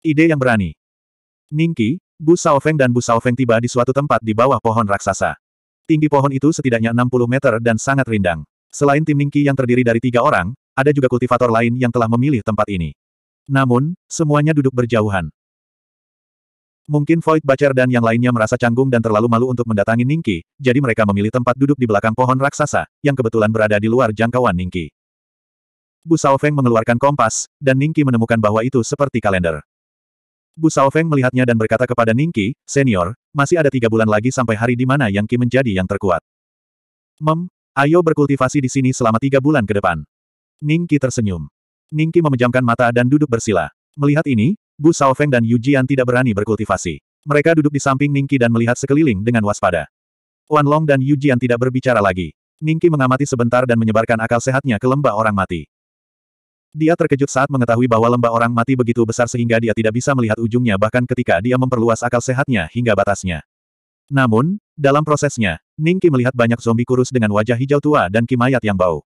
Ide yang berani. Ningki, Bu Saofeng dan Bu Saofeng tiba di suatu tempat di bawah pohon raksasa. Tinggi pohon itu setidaknya 60 meter dan sangat rindang. Selain tim Ningki yang terdiri dari tiga orang, ada juga kultivator lain yang telah memilih tempat ini. Namun, semuanya duduk berjauhan. Mungkin Void Bacer dan yang lainnya merasa canggung dan terlalu malu untuk mendatangi Ningki, jadi mereka memilih tempat duduk di belakang pohon raksasa, yang kebetulan berada di luar jangkauan Ningki. Bu Saofeng mengeluarkan kompas, dan Ningki menemukan bahwa itu seperti kalender. Bu Saofeng melihatnya dan berkata kepada Ningqi, Senior, masih ada tiga bulan lagi sampai hari di mana Yang Qi menjadi yang terkuat. Mem, ayo berkultivasi di sini selama tiga bulan ke depan. Ningqi tersenyum. Ningqi memejamkan mata dan duduk bersila. Melihat ini, Bu Saofeng dan Yu Jian tidak berani berkultivasi. Mereka duduk di samping Ningqi dan melihat sekeliling dengan waspada. Wan Long dan Yu Jian tidak berbicara lagi. Ningqi mengamati sebentar dan menyebarkan akal sehatnya ke lembah orang mati. Dia terkejut saat mengetahui bahwa lembah orang mati begitu besar sehingga dia tidak bisa melihat ujungnya bahkan ketika dia memperluas akal sehatnya hingga batasnya. Namun, dalam prosesnya, Ningki melihat banyak zombie kurus dengan wajah hijau tua dan kimayat yang bau.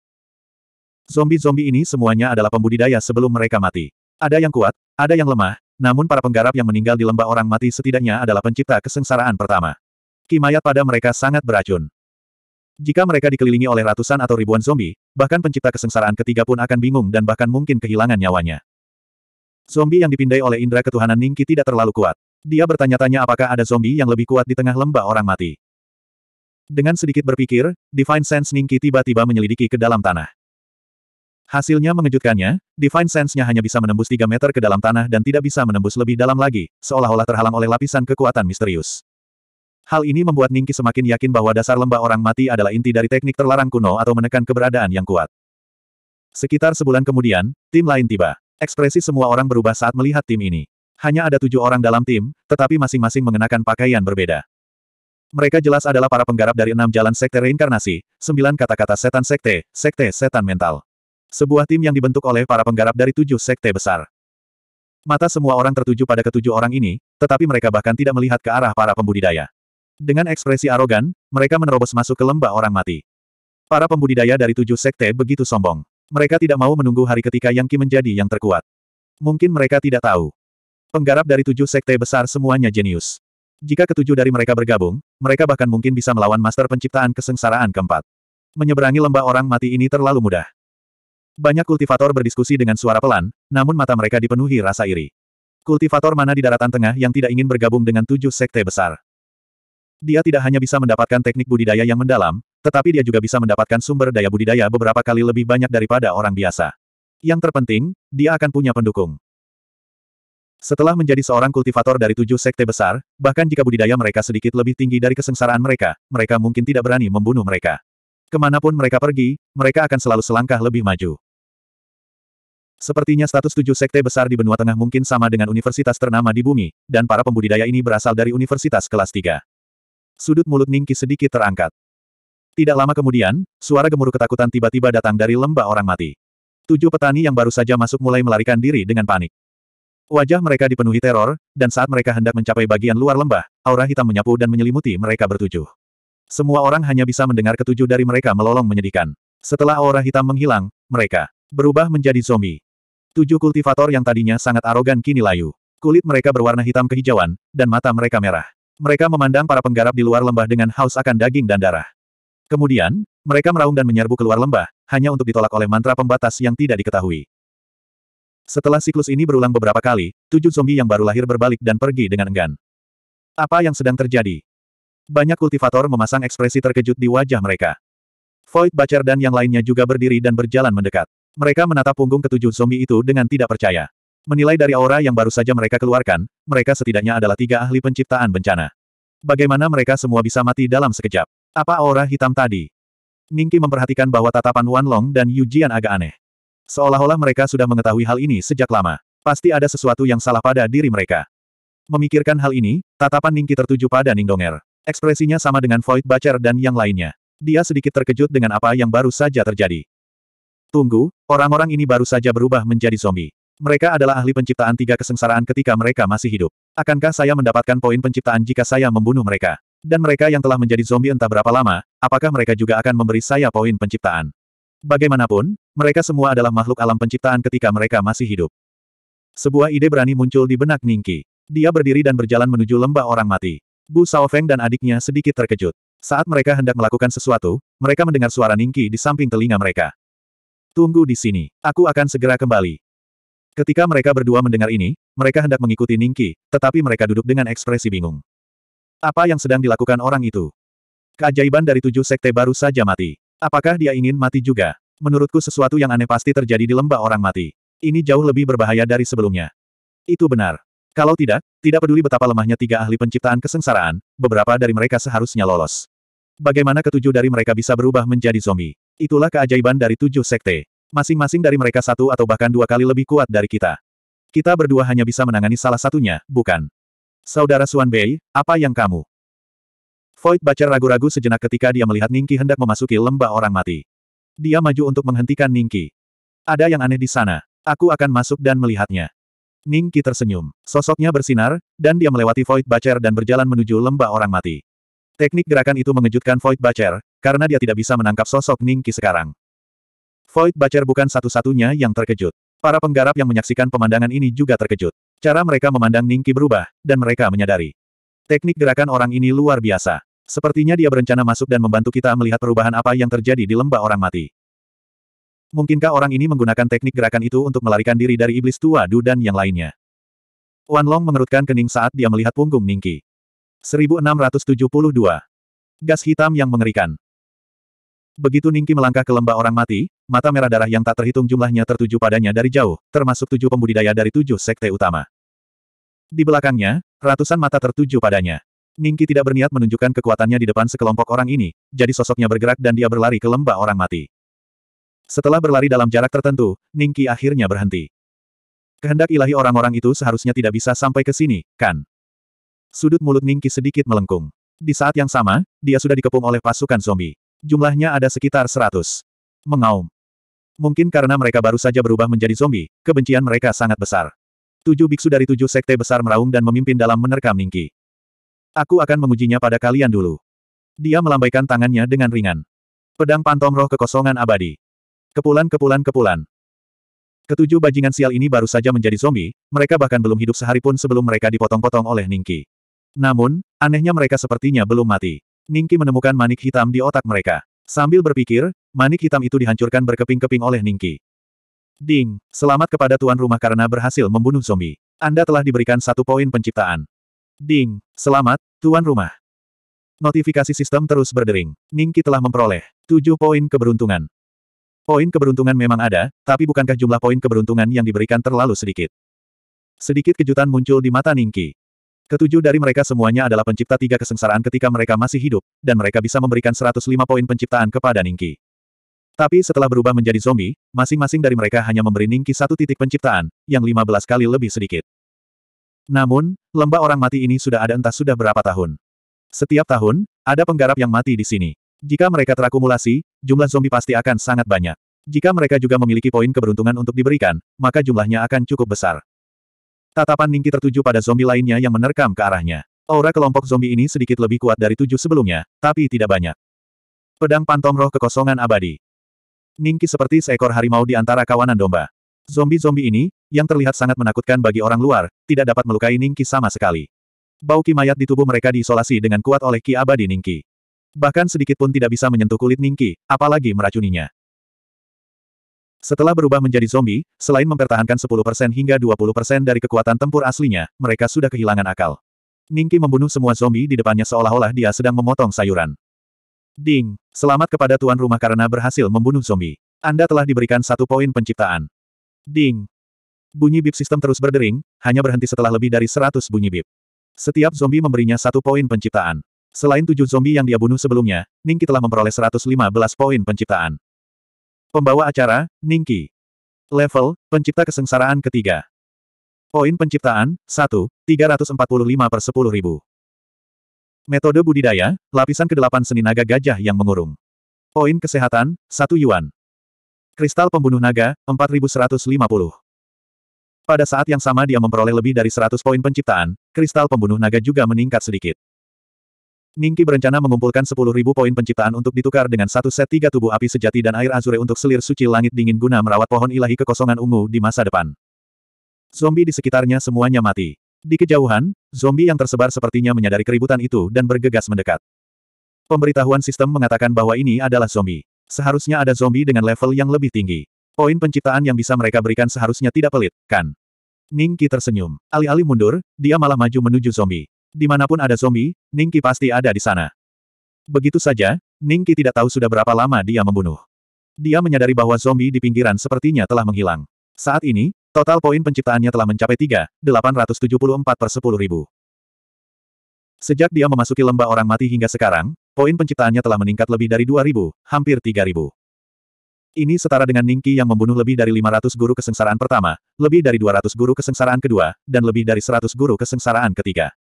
Zombie-zombie ini semuanya adalah pembudidaya sebelum mereka mati. Ada yang kuat, ada yang lemah, namun para penggarap yang meninggal di lembah orang mati setidaknya adalah pencipta kesengsaraan pertama. Kimayat pada mereka sangat beracun. Jika mereka dikelilingi oleh ratusan atau ribuan zombie, bahkan pencipta kesengsaraan ketiga pun akan bingung dan bahkan mungkin kehilangan nyawanya. Zombie yang dipindai oleh indera ketuhanan Ningki tidak terlalu kuat. Dia bertanya-tanya apakah ada zombie yang lebih kuat di tengah lembah orang mati. Dengan sedikit berpikir, Divine Sense Ningki tiba-tiba menyelidiki ke dalam tanah. Hasilnya mengejutkannya, Divine Sense-nya hanya bisa menembus 3 meter ke dalam tanah dan tidak bisa menembus lebih dalam lagi, seolah-olah terhalang oleh lapisan kekuatan misterius. Hal ini membuat Ningki semakin yakin bahwa dasar lembah orang mati adalah inti dari teknik terlarang kuno atau menekan keberadaan yang kuat. Sekitar sebulan kemudian, tim lain tiba. Ekspresi semua orang berubah saat melihat tim ini. Hanya ada tujuh orang dalam tim, tetapi masing-masing mengenakan pakaian berbeda. Mereka jelas adalah para penggarap dari enam jalan sekte reinkarnasi, sembilan kata-kata setan sekte, sekte setan mental. Sebuah tim yang dibentuk oleh para penggarap dari tujuh sekte besar. Mata semua orang tertuju pada ketujuh orang ini, tetapi mereka bahkan tidak melihat ke arah para pembudidaya. Dengan ekspresi arogan, mereka menerobos masuk ke lembah orang mati. Para pembudidaya dari tujuh sekte begitu sombong. Mereka tidak mau menunggu hari ketika Yang Qi menjadi yang terkuat. Mungkin mereka tidak tahu. Penggarap dari tujuh sekte besar semuanya jenius. Jika ketujuh dari mereka bergabung, mereka bahkan mungkin bisa melawan master penciptaan kesengsaraan keempat. Menyeberangi lembah orang mati ini terlalu mudah. Banyak kultivator berdiskusi dengan suara pelan, namun mata mereka dipenuhi rasa iri. Kultivator mana di daratan tengah yang tidak ingin bergabung dengan tujuh sekte besar? Dia tidak hanya bisa mendapatkan teknik budidaya yang mendalam, tetapi dia juga bisa mendapatkan sumber daya budidaya beberapa kali lebih banyak daripada orang biasa. Yang terpenting, dia akan punya pendukung. Setelah menjadi seorang kultivator dari tujuh sekte besar, bahkan jika budidaya mereka sedikit lebih tinggi dari kesengsaraan mereka, mereka mungkin tidak berani membunuh mereka. Kemanapun mereka pergi, mereka akan selalu selangkah lebih maju. Sepertinya status tujuh sekte besar di benua tengah mungkin sama dengan universitas ternama di bumi, dan para pembudidaya ini berasal dari universitas kelas 3. Sudut mulut Ningki sedikit terangkat. Tidak lama kemudian, suara gemuruh ketakutan tiba-tiba datang dari lembah orang mati. Tujuh petani yang baru saja masuk mulai melarikan diri dengan panik. Wajah mereka dipenuhi teror, dan saat mereka hendak mencapai bagian luar lembah, aura hitam menyapu dan menyelimuti mereka bertujuh. Semua orang hanya bisa mendengar ketujuh dari mereka melolong menyedihkan. Setelah aura hitam menghilang, mereka berubah menjadi zombie. Tujuh kultivator yang tadinya sangat arogan kini layu. Kulit mereka berwarna hitam kehijauan, dan mata mereka merah. Mereka memandang para penggarap di luar lembah dengan haus akan daging dan darah. Kemudian, mereka meraung dan menyerbu keluar lembah, hanya untuk ditolak oleh mantra pembatas yang tidak diketahui. Setelah siklus ini berulang beberapa kali, tujuh zombie yang baru lahir berbalik dan pergi dengan enggan. Apa yang sedang terjadi? Banyak kultivator memasang ekspresi terkejut di wajah mereka. Void Bacer dan yang lainnya juga berdiri dan berjalan mendekat. Mereka menatap punggung ketujuh zombie itu dengan tidak percaya. Menilai dari aura yang baru saja mereka keluarkan, mereka setidaknya adalah tiga ahli penciptaan bencana. Bagaimana mereka semua bisa mati dalam sekejap? Apa aura hitam tadi? Ningki memperhatikan bahwa tatapan Wan Long dan Yu Jian agak aneh. Seolah-olah mereka sudah mengetahui hal ini sejak lama. Pasti ada sesuatu yang salah pada diri mereka. Memikirkan hal ini, tatapan Ningki tertuju pada Ning Donger. Ekspresinya sama dengan Void Bacher dan yang lainnya. Dia sedikit terkejut dengan apa yang baru saja terjadi. Tunggu, orang-orang ini baru saja berubah menjadi zombie. Mereka adalah ahli penciptaan tiga kesengsaraan ketika mereka masih hidup. Akankah saya mendapatkan poin penciptaan jika saya membunuh mereka? Dan mereka yang telah menjadi zombie entah berapa lama, apakah mereka juga akan memberi saya poin penciptaan? Bagaimanapun, mereka semua adalah makhluk alam penciptaan ketika mereka masih hidup. Sebuah ide berani muncul di benak Ningki. Dia berdiri dan berjalan menuju lembah orang mati. Bu Saofeng dan adiknya sedikit terkejut. Saat mereka hendak melakukan sesuatu, mereka mendengar suara Ningki di samping telinga mereka. Tunggu di sini. Aku akan segera kembali. Ketika mereka berdua mendengar ini, mereka hendak mengikuti Ningki, tetapi mereka duduk dengan ekspresi bingung. Apa yang sedang dilakukan orang itu? Keajaiban dari tujuh sekte baru saja mati. Apakah dia ingin mati juga? Menurutku sesuatu yang aneh pasti terjadi di lembah orang mati. Ini jauh lebih berbahaya dari sebelumnya. Itu benar. Kalau tidak, tidak peduli betapa lemahnya tiga ahli penciptaan kesengsaraan, beberapa dari mereka seharusnya lolos. Bagaimana ketujuh dari mereka bisa berubah menjadi zombie? Itulah keajaiban dari tujuh sekte. Masing-masing dari mereka satu atau bahkan dua kali lebih kuat dari kita. Kita berdua hanya bisa menangani salah satunya, bukan? Saudara Suan Bei, apa yang kamu? Void Bacer ragu-ragu sejenak ketika dia melihat Ningki hendak memasuki lembah orang mati. Dia maju untuk menghentikan Ningki. Ada yang aneh di sana. Aku akan masuk dan melihatnya. Ningki tersenyum. Sosoknya bersinar, dan dia melewati Void Bacer dan berjalan menuju lembah orang mati. Teknik gerakan itu mengejutkan Void Bacer, karena dia tidak bisa menangkap sosok Ningki sekarang. Void Bacer bukan satu-satunya yang terkejut. Para penggarap yang menyaksikan pemandangan ini juga terkejut. Cara mereka memandang Ningki berubah, dan mereka menyadari. Teknik gerakan orang ini luar biasa. Sepertinya dia berencana masuk dan membantu kita melihat perubahan apa yang terjadi di lembah orang mati. Mungkinkah orang ini menggunakan teknik gerakan itu untuk melarikan diri dari iblis tua Du dan yang lainnya? Wan Long mengerutkan kening saat dia melihat punggung Ningki. 1672. Gas hitam yang mengerikan. Begitu Ningki melangkah ke lembah orang mati, mata merah darah yang tak terhitung jumlahnya tertuju padanya dari jauh, termasuk tujuh pembudidaya dari tujuh sekte utama. Di belakangnya, ratusan mata tertuju padanya. Ningki tidak berniat menunjukkan kekuatannya di depan sekelompok orang ini, jadi sosoknya bergerak dan dia berlari ke lembah orang mati. Setelah berlari dalam jarak tertentu, Ningki akhirnya berhenti. Kehendak ilahi orang-orang itu seharusnya tidak bisa sampai ke sini, kan? Sudut mulut Ningki sedikit melengkung. Di saat yang sama, dia sudah dikepung oleh pasukan zombie. Jumlahnya ada sekitar seratus. Mengaum. Mungkin karena mereka baru saja berubah menjadi zombie, kebencian mereka sangat besar. Tujuh biksu dari tujuh sekte besar meraung dan memimpin dalam menerkam Ningki. Aku akan mengujinya pada kalian dulu. Dia melambaikan tangannya dengan ringan. Pedang pantom roh kekosongan abadi. Kepulan kepulan kepulan. Ketujuh bajingan sial ini baru saja menjadi zombie, mereka bahkan belum hidup sehari pun sebelum mereka dipotong-potong oleh Ningki. Namun, anehnya mereka sepertinya belum mati. Ningki menemukan manik hitam di otak mereka. Sambil berpikir, manik hitam itu dihancurkan berkeping-keping oleh Ningki. Ding, selamat kepada tuan rumah karena berhasil membunuh zombie. Anda telah diberikan satu poin penciptaan. Ding, selamat, tuan rumah. Notifikasi sistem terus berdering. Ningki telah memperoleh tujuh poin keberuntungan. Poin keberuntungan memang ada, tapi bukankah jumlah poin keberuntungan yang diberikan terlalu sedikit? Sedikit kejutan muncul di mata Ningki. Ketujuh dari mereka semuanya adalah pencipta tiga kesengsaraan ketika mereka masih hidup, dan mereka bisa memberikan 105 poin penciptaan kepada Ningki. Tapi setelah berubah menjadi zombie, masing-masing dari mereka hanya memberi Ningki satu titik penciptaan, yang 15 kali lebih sedikit. Namun, lembah orang mati ini sudah ada entah sudah berapa tahun. Setiap tahun, ada penggarap yang mati di sini. Jika mereka terakumulasi, jumlah zombie pasti akan sangat banyak. Jika mereka juga memiliki poin keberuntungan untuk diberikan, maka jumlahnya akan cukup besar. Tatapan Ningki tertuju pada zombie lainnya yang menerkam ke arahnya. Aura kelompok zombie ini sedikit lebih kuat dari tujuh sebelumnya, tapi tidak banyak. Pedang pantom roh kekosongan abadi. Ningki seperti seekor harimau di antara kawanan domba. Zombie-zombie ini, yang terlihat sangat menakutkan bagi orang luar, tidak dapat melukai Ningki sama sekali. Bau ki mayat di tubuh mereka diisolasi dengan kuat oleh ki abadi Ningki. Bahkan sedikit pun tidak bisa menyentuh kulit Ningki, apalagi meracuninya. Setelah berubah menjadi zombie, selain mempertahankan 10% hingga 20% dari kekuatan tempur aslinya, mereka sudah kehilangan akal. Ningki membunuh semua zombie di depannya seolah-olah dia sedang memotong sayuran. Ding, selamat kepada tuan rumah karena berhasil membunuh zombie. Anda telah diberikan satu poin penciptaan. Ding. Bunyi bip sistem terus berdering, hanya berhenti setelah lebih dari 100 bunyi bip. Setiap zombie memberinya satu poin penciptaan. Selain tujuh zombie yang dia bunuh sebelumnya, Ningki telah memperoleh 115 poin penciptaan. Pembawa acara, Ningki. Level, pencipta kesengsaraan ketiga. Poin penciptaan, 1, 345 per 10 ribu. Metode budidaya, lapisan ke-8 seni naga gajah yang mengurung. Poin kesehatan, 1 yuan. Kristal pembunuh naga, 4150. Pada saat yang sama dia memperoleh lebih dari 100 poin penciptaan, kristal pembunuh naga juga meningkat sedikit. Ningki berencana mengumpulkan 10.000 poin penciptaan untuk ditukar dengan satu set tiga tubuh api sejati dan air azure untuk selir suci langit dingin guna merawat pohon ilahi kekosongan ungu di masa depan. Zombie di sekitarnya semuanya mati. Di kejauhan, zombie yang tersebar sepertinya menyadari keributan itu dan bergegas mendekat. Pemberitahuan sistem mengatakan bahwa ini adalah zombie. Seharusnya ada zombie dengan level yang lebih tinggi. Poin penciptaan yang bisa mereka berikan seharusnya tidak pelit, kan? Ningki tersenyum. Alih-alih mundur, dia malah maju menuju zombie. Dimanapun ada zombie, Ningki pasti ada di sana. Begitu saja, Ningki tidak tahu sudah berapa lama dia membunuh. Dia menyadari bahwa zombie di pinggiran sepertinya telah menghilang. Saat ini, total poin penciptaannya telah mencapai 3,874 per 10 ribu. Sejak dia memasuki lembah orang mati hingga sekarang, poin penciptaannya telah meningkat lebih dari 2.000, hampir 3.000. Ini setara dengan Ningki yang membunuh lebih dari 500 guru kesengsaraan pertama, lebih dari 200 guru kesengsaraan kedua, dan lebih dari 100 guru kesengsaraan ketiga.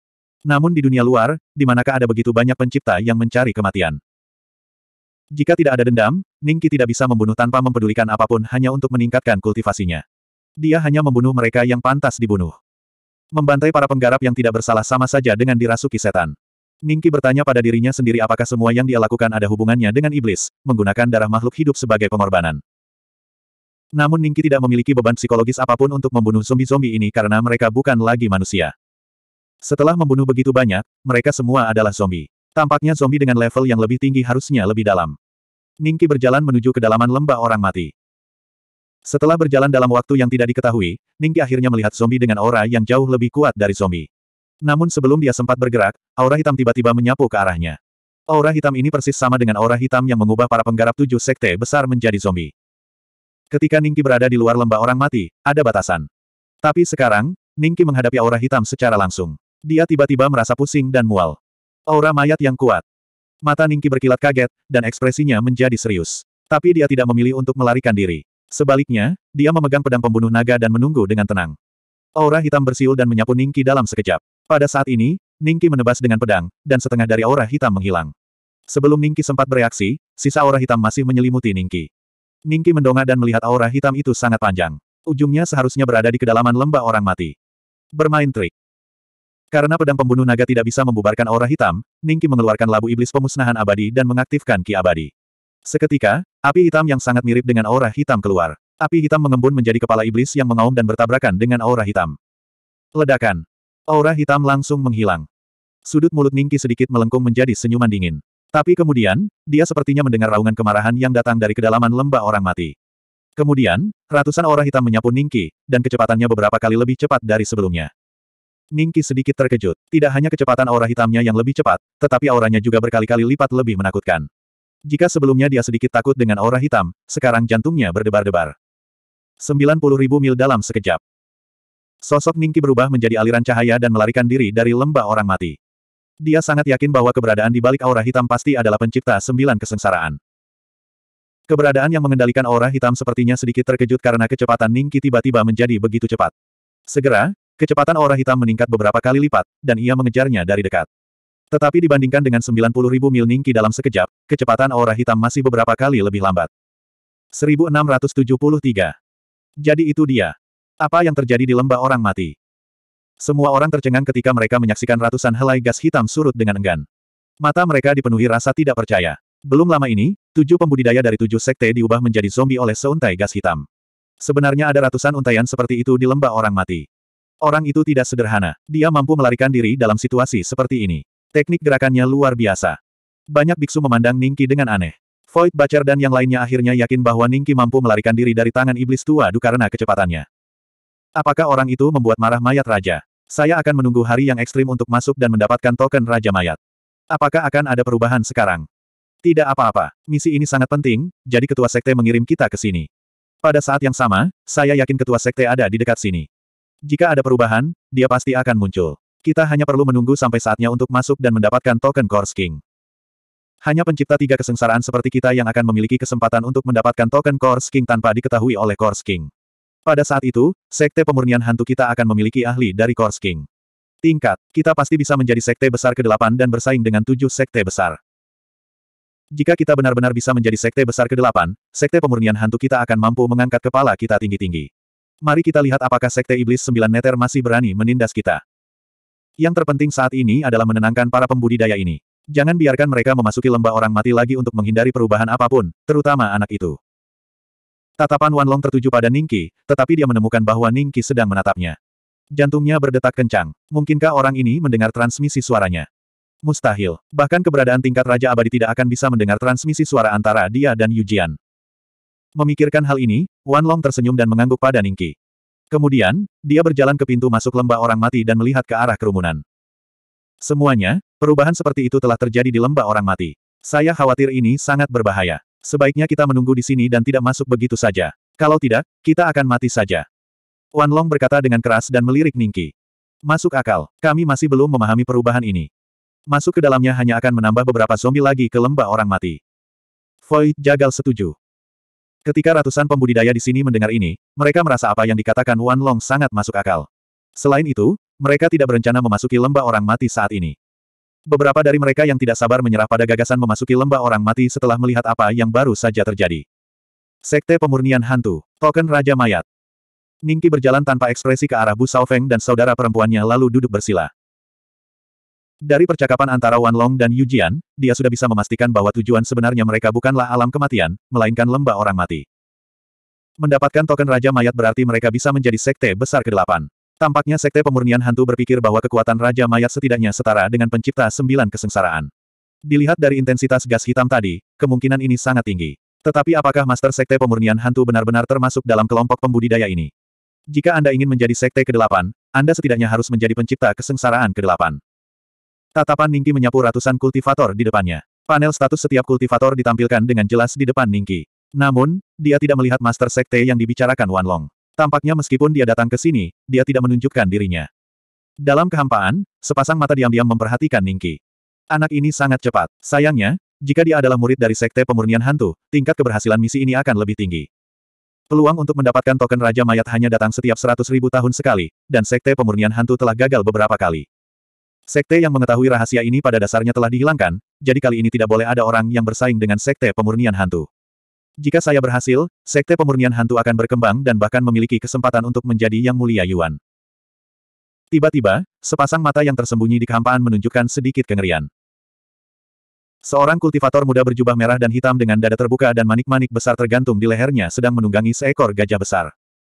Namun di dunia luar, di manakah ada begitu banyak pencipta yang mencari kematian? Jika tidak ada dendam, Ningki tidak bisa membunuh tanpa mempedulikan apapun hanya untuk meningkatkan kultivasinya. Dia hanya membunuh mereka yang pantas dibunuh. Membantai para penggarap yang tidak bersalah sama saja dengan dirasuki setan. Ningki bertanya pada dirinya sendiri apakah semua yang dia lakukan ada hubungannya dengan iblis, menggunakan darah makhluk hidup sebagai pengorbanan. Namun Ningki tidak memiliki beban psikologis apapun untuk membunuh zombie-zombie ini karena mereka bukan lagi manusia. Setelah membunuh begitu banyak, mereka semua adalah zombie. Tampaknya zombie dengan level yang lebih tinggi harusnya lebih dalam. Ningki berjalan menuju kedalaman lembah orang mati. Setelah berjalan dalam waktu yang tidak diketahui, Ningki akhirnya melihat zombie dengan aura yang jauh lebih kuat dari zombie. Namun sebelum dia sempat bergerak, aura hitam tiba-tiba menyapu ke arahnya. Aura hitam ini persis sama dengan aura hitam yang mengubah para penggarap tujuh sekte besar menjadi zombie. Ketika Ningki berada di luar lembah orang mati, ada batasan. Tapi sekarang, Ningki menghadapi aura hitam secara langsung. Dia tiba-tiba merasa pusing dan mual. Aura mayat yang kuat. Mata Ningki berkilat kaget, dan ekspresinya menjadi serius. Tapi dia tidak memilih untuk melarikan diri. Sebaliknya, dia memegang pedang pembunuh naga dan menunggu dengan tenang. Aura hitam bersiul dan menyapu Ningki dalam sekejap. Pada saat ini, Ningki menebas dengan pedang, dan setengah dari aura hitam menghilang. Sebelum Ningki sempat bereaksi, sisa aura hitam masih menyelimuti Ningki. Ningki mendongak dan melihat aura hitam itu sangat panjang. Ujungnya seharusnya berada di kedalaman lembah orang mati. Bermain trik. Karena pedang pembunuh naga tidak bisa membubarkan aura hitam, Ningki mengeluarkan labu iblis pemusnahan abadi dan mengaktifkan ki abadi. Seketika, api hitam yang sangat mirip dengan aura hitam keluar. Api hitam mengembun menjadi kepala iblis yang mengaum dan bertabrakan dengan aura hitam. Ledakan. Aura hitam langsung menghilang. Sudut mulut Ningki sedikit melengkung menjadi senyuman dingin. Tapi kemudian, dia sepertinya mendengar raungan kemarahan yang datang dari kedalaman lembah orang mati. Kemudian, ratusan aura hitam menyapu Ningki, dan kecepatannya beberapa kali lebih cepat dari sebelumnya. Ningki sedikit terkejut. Tidak hanya kecepatan aura hitamnya yang lebih cepat, tetapi auranya juga berkali-kali lipat lebih menakutkan. Jika sebelumnya dia sedikit takut dengan aura hitam, sekarang jantungnya berdebar-debar. puluh ribu mil dalam sekejap. Sosok Ningki berubah menjadi aliran cahaya dan melarikan diri dari lembah orang mati. Dia sangat yakin bahwa keberadaan di balik aura hitam pasti adalah pencipta sembilan kesengsaraan. Keberadaan yang mengendalikan aura hitam sepertinya sedikit terkejut karena kecepatan Ningki tiba-tiba menjadi begitu cepat. Segera, Kecepatan aura hitam meningkat beberapa kali lipat, dan ia mengejarnya dari dekat. Tetapi dibandingkan dengan 90.000 mil Ningki dalam sekejap, kecepatan aura hitam masih beberapa kali lebih lambat. 1673. Jadi itu dia. Apa yang terjadi di lembah orang mati? Semua orang tercengang ketika mereka menyaksikan ratusan helai gas hitam surut dengan enggan. Mata mereka dipenuhi rasa tidak percaya. Belum lama ini, tujuh pembudidaya dari tujuh sekte diubah menjadi zombie oleh seuntai gas hitam. Sebenarnya ada ratusan untaian seperti itu di lembah orang mati. Orang itu tidak sederhana. Dia mampu melarikan diri dalam situasi seperti ini. Teknik gerakannya luar biasa. Banyak biksu memandang Ningki dengan aneh. Void Bacer dan yang lainnya akhirnya yakin bahwa Ningki mampu melarikan diri dari tangan iblis tua Du karena kecepatannya. Apakah orang itu membuat marah mayat raja? Saya akan menunggu hari yang ekstrim untuk masuk dan mendapatkan token raja mayat. Apakah akan ada perubahan sekarang? Tidak apa-apa, misi ini sangat penting, jadi ketua sekte mengirim kita ke sini. Pada saat yang sama, saya yakin ketua sekte ada di dekat sini. Jika ada perubahan, dia pasti akan muncul. Kita hanya perlu menunggu sampai saatnya untuk masuk dan mendapatkan token Core King. Hanya pencipta tiga kesengsaraan seperti kita yang akan memiliki kesempatan untuk mendapatkan token Core King tanpa diketahui oleh Core King. Pada saat itu, sekte pemurnian hantu kita akan memiliki ahli dari Core King. Tingkat, kita pasti bisa menjadi sekte besar ke-8 dan bersaing dengan tujuh sekte besar. Jika kita benar-benar bisa menjadi sekte besar ke-8, sekte pemurnian hantu kita akan mampu mengangkat kepala kita tinggi-tinggi. Mari kita lihat apakah Sekte Iblis Sembilan Neter masih berani menindas kita. Yang terpenting saat ini adalah menenangkan para pembudidaya ini. Jangan biarkan mereka memasuki lembah orang mati lagi untuk menghindari perubahan apapun, terutama anak itu. Tatapan Wanlong tertuju pada Ningki, tetapi dia menemukan bahwa Ningki sedang menatapnya. Jantungnya berdetak kencang. Mungkinkah orang ini mendengar transmisi suaranya? Mustahil. Bahkan keberadaan tingkat Raja Abadi tidak akan bisa mendengar transmisi suara antara dia dan Yujian. Memikirkan hal ini, Wan Long tersenyum dan mengangguk pada Ningki. Kemudian, dia berjalan ke pintu masuk lembah orang mati dan melihat ke arah kerumunan. Semuanya, perubahan seperti itu telah terjadi di lembah orang mati. Saya khawatir ini sangat berbahaya. Sebaiknya kita menunggu di sini dan tidak masuk begitu saja. Kalau tidak, kita akan mati saja. Wan Long berkata dengan keras dan melirik Ningki. Masuk akal, kami masih belum memahami perubahan ini. Masuk ke dalamnya hanya akan menambah beberapa zombie lagi ke lembah orang mati. Void Jagal setuju. Ketika ratusan pembudidaya di sini mendengar ini, mereka merasa apa yang dikatakan Wan Long sangat masuk akal. Selain itu, mereka tidak berencana memasuki lembah orang mati saat ini. Beberapa dari mereka yang tidak sabar menyerah pada gagasan memasuki lembah orang mati setelah melihat apa yang baru saja terjadi. Sekte Pemurnian Hantu, Token Raja Mayat. Ningki berjalan tanpa ekspresi ke arah Bu Saofeng dan saudara perempuannya lalu duduk bersila. Dari percakapan antara Wan Long dan Yu Jian, dia sudah bisa memastikan bahwa tujuan sebenarnya mereka bukanlah alam kematian, melainkan lembah orang mati. Mendapatkan token Raja Mayat berarti mereka bisa menjadi sekte besar ke-8. Tampaknya sekte pemurnian hantu berpikir bahwa kekuatan Raja Mayat setidaknya setara dengan pencipta sembilan kesengsaraan. Dilihat dari intensitas gas hitam tadi, kemungkinan ini sangat tinggi. Tetapi apakah Master Sekte Pemurnian Hantu benar-benar termasuk dalam kelompok pembudidaya ini? Jika Anda ingin menjadi Sekte ke-8, Anda setidaknya harus menjadi pencipta kesengsaraan ke-8. Tatapan Ningki menyapu ratusan kultivator di depannya. Panel status setiap kultivator ditampilkan dengan jelas di depan Ningki. Namun, dia tidak melihat Master Sekte yang dibicarakan Wan Long. Tampaknya meskipun dia datang ke sini, dia tidak menunjukkan dirinya. Dalam kehampaan, sepasang mata diam-diam memperhatikan Ningki. Anak ini sangat cepat. Sayangnya, jika dia adalah murid dari Sekte Pemurnian Hantu, tingkat keberhasilan misi ini akan lebih tinggi. Peluang untuk mendapatkan token Raja Mayat hanya datang setiap 100.000 tahun sekali, dan Sekte Pemurnian Hantu telah gagal beberapa kali. Sekte yang mengetahui rahasia ini pada dasarnya telah dihilangkan, jadi kali ini tidak boleh ada orang yang bersaing dengan sekte pemurnian hantu. Jika saya berhasil, sekte pemurnian hantu akan berkembang dan bahkan memiliki kesempatan untuk menjadi yang mulia Yuan. Tiba-tiba, sepasang mata yang tersembunyi di kehampaan menunjukkan sedikit kengerian. Seorang kultivator muda berjubah merah dan hitam dengan dada terbuka dan manik-manik besar tergantung di lehernya sedang menunggangi seekor gajah besar.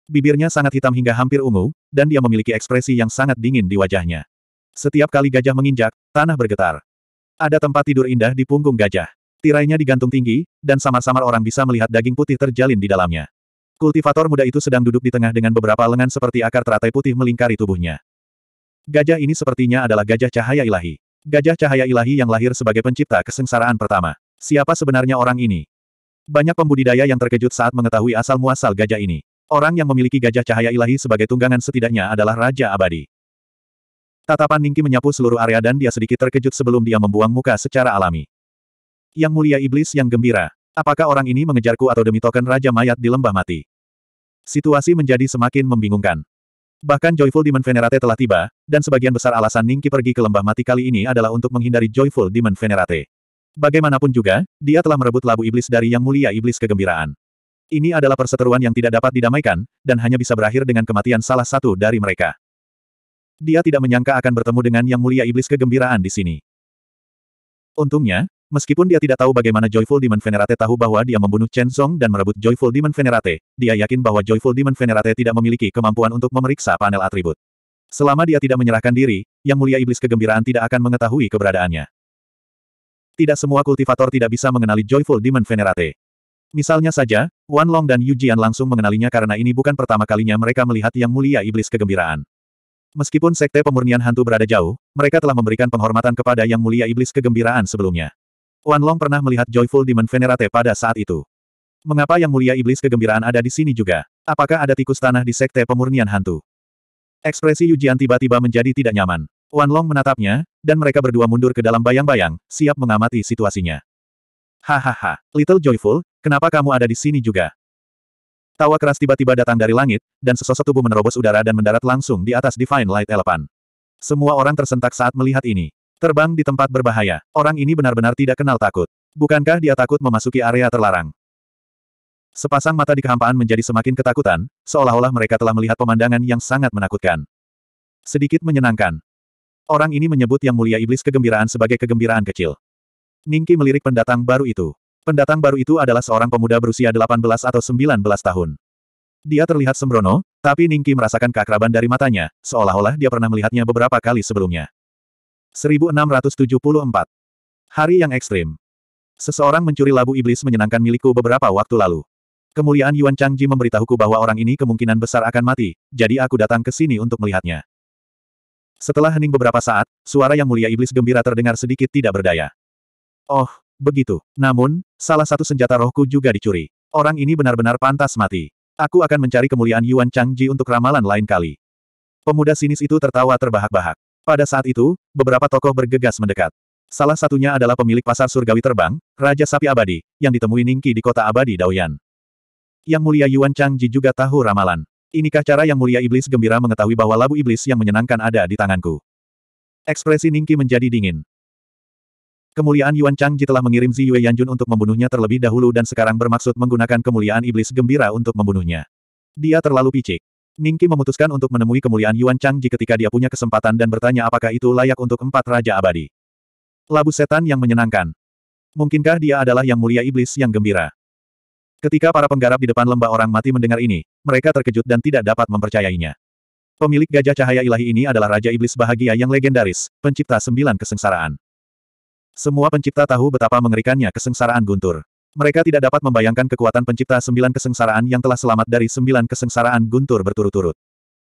Bibirnya sangat hitam hingga hampir ungu, dan dia memiliki ekspresi yang sangat dingin di wajahnya. Setiap kali gajah menginjak, tanah bergetar. Ada tempat tidur indah di punggung gajah. Tirainya digantung tinggi, dan samar-samar orang bisa melihat daging putih terjalin di dalamnya. Kultivator muda itu sedang duduk di tengah dengan beberapa lengan seperti akar teratai putih melingkari tubuhnya. Gajah ini sepertinya adalah gajah cahaya ilahi. Gajah cahaya ilahi yang lahir sebagai pencipta kesengsaraan pertama. Siapa sebenarnya orang ini? Banyak pembudidaya yang terkejut saat mengetahui asal-muasal gajah ini. Orang yang memiliki gajah cahaya ilahi sebagai tunggangan setidaknya adalah Raja Abadi. Tatapan Ningki menyapu seluruh area dan dia sedikit terkejut sebelum dia membuang muka secara alami. Yang mulia iblis yang gembira. Apakah orang ini mengejarku atau demi token Raja Mayat di lembah mati? Situasi menjadi semakin membingungkan. Bahkan Joyful Demon Venerate telah tiba, dan sebagian besar alasan Ningki pergi ke lembah mati kali ini adalah untuk menghindari Joyful Demon Venerate. Bagaimanapun juga, dia telah merebut labu iblis dari yang mulia iblis kegembiraan. Ini adalah perseteruan yang tidak dapat didamaikan, dan hanya bisa berakhir dengan kematian salah satu dari mereka. Dia tidak menyangka akan bertemu dengan Yang Mulia Iblis kegembiraan di sini. Untungnya, meskipun dia tidak tahu bagaimana Joyful Demon Venerate tahu bahwa dia membunuh Chen Song dan merebut Joyful Demon Venerate, dia yakin bahwa Joyful Demon Venerate tidak memiliki kemampuan untuk memeriksa panel atribut. Selama dia tidak menyerahkan diri, Yang Mulia Iblis kegembiraan tidak akan mengetahui keberadaannya. Tidak semua kultivator tidak bisa mengenali Joyful Demon Venerate. Misalnya saja, Wan Long dan Yu Jian langsung mengenalinya karena ini bukan pertama kalinya mereka melihat Yang Mulia Iblis Kegembiraan. Meskipun sekte pemurnian hantu berada jauh, mereka telah memberikan penghormatan kepada Yang Mulia Iblis kegembiraan sebelumnya. Wan Long pernah melihat Joyful Demon Venerate pada saat itu. Mengapa Yang Mulia Iblis kegembiraan ada di sini juga? Apakah ada tikus tanah di sekte pemurnian hantu? Ekspresi Yujian tiba-tiba menjadi tidak nyaman. Wan Long menatapnya, dan mereka berdua mundur ke dalam bayang-bayang, siap mengamati situasinya. Hahaha, Little Joyful, kenapa kamu ada di sini juga? Tawa keras tiba-tiba datang dari langit, dan sesosok tubuh menerobos udara dan mendarat langsung di atas Divine Light Elephant. Semua orang tersentak saat melihat ini. Terbang di tempat berbahaya. Orang ini benar-benar tidak kenal takut. Bukankah dia takut memasuki area terlarang? Sepasang mata di kehampaan menjadi semakin ketakutan, seolah-olah mereka telah melihat pemandangan yang sangat menakutkan. Sedikit menyenangkan. Orang ini menyebut Yang Mulia Iblis kegembiraan sebagai kegembiraan kecil. Ningki melirik pendatang baru itu. Pendatang baru itu adalah seorang pemuda berusia 18 atau 19 tahun. Dia terlihat sembrono, tapi Ningki merasakan keakraban dari matanya, seolah-olah dia pernah melihatnya beberapa kali sebelumnya. 1674. Hari yang ekstrim. Seseorang mencuri labu iblis menyenangkan milikku beberapa waktu lalu. Kemuliaan Yuan Changji memberitahuku bahwa orang ini kemungkinan besar akan mati, jadi aku datang ke sini untuk melihatnya. Setelah hening beberapa saat, suara yang mulia iblis gembira terdengar sedikit tidak berdaya. Oh, begitu. Namun, salah satu senjata rohku juga dicuri. Orang ini benar-benar pantas mati. Aku akan mencari kemuliaan Yuan Changji untuk ramalan lain kali. Pemuda sinis itu tertawa terbahak-bahak. Pada saat itu, beberapa tokoh bergegas mendekat. Salah satunya adalah pemilik pasar surgawi terbang, Raja Sapi Abadi, yang ditemui Ningki di kota Abadi Daoyan. Yang mulia Yuan Changji juga tahu ramalan. Inikah cara yang mulia iblis gembira mengetahui bahwa labu iblis yang menyenangkan ada di tanganku. Ekspresi Ningki menjadi dingin. Kemuliaan Yuan Changji telah mengirim Zi Yue Yanjun untuk membunuhnya terlebih dahulu dan sekarang bermaksud menggunakan kemuliaan iblis gembira untuk membunuhnya. Dia terlalu picik. Ningki memutuskan untuk menemui kemuliaan Yuan Changji ketika dia punya kesempatan dan bertanya apakah itu layak untuk empat raja abadi. Labu setan yang menyenangkan. Mungkinkah dia adalah yang mulia iblis yang gembira? Ketika para penggarap di depan lembah orang mati mendengar ini, mereka terkejut dan tidak dapat mempercayainya. Pemilik gajah cahaya ilahi ini adalah Raja Iblis Bahagia yang legendaris, pencipta sembilan kesengsaraan. Semua pencipta tahu betapa mengerikannya kesengsaraan guntur. Mereka tidak dapat membayangkan kekuatan pencipta sembilan kesengsaraan yang telah selamat dari sembilan kesengsaraan guntur berturut-turut.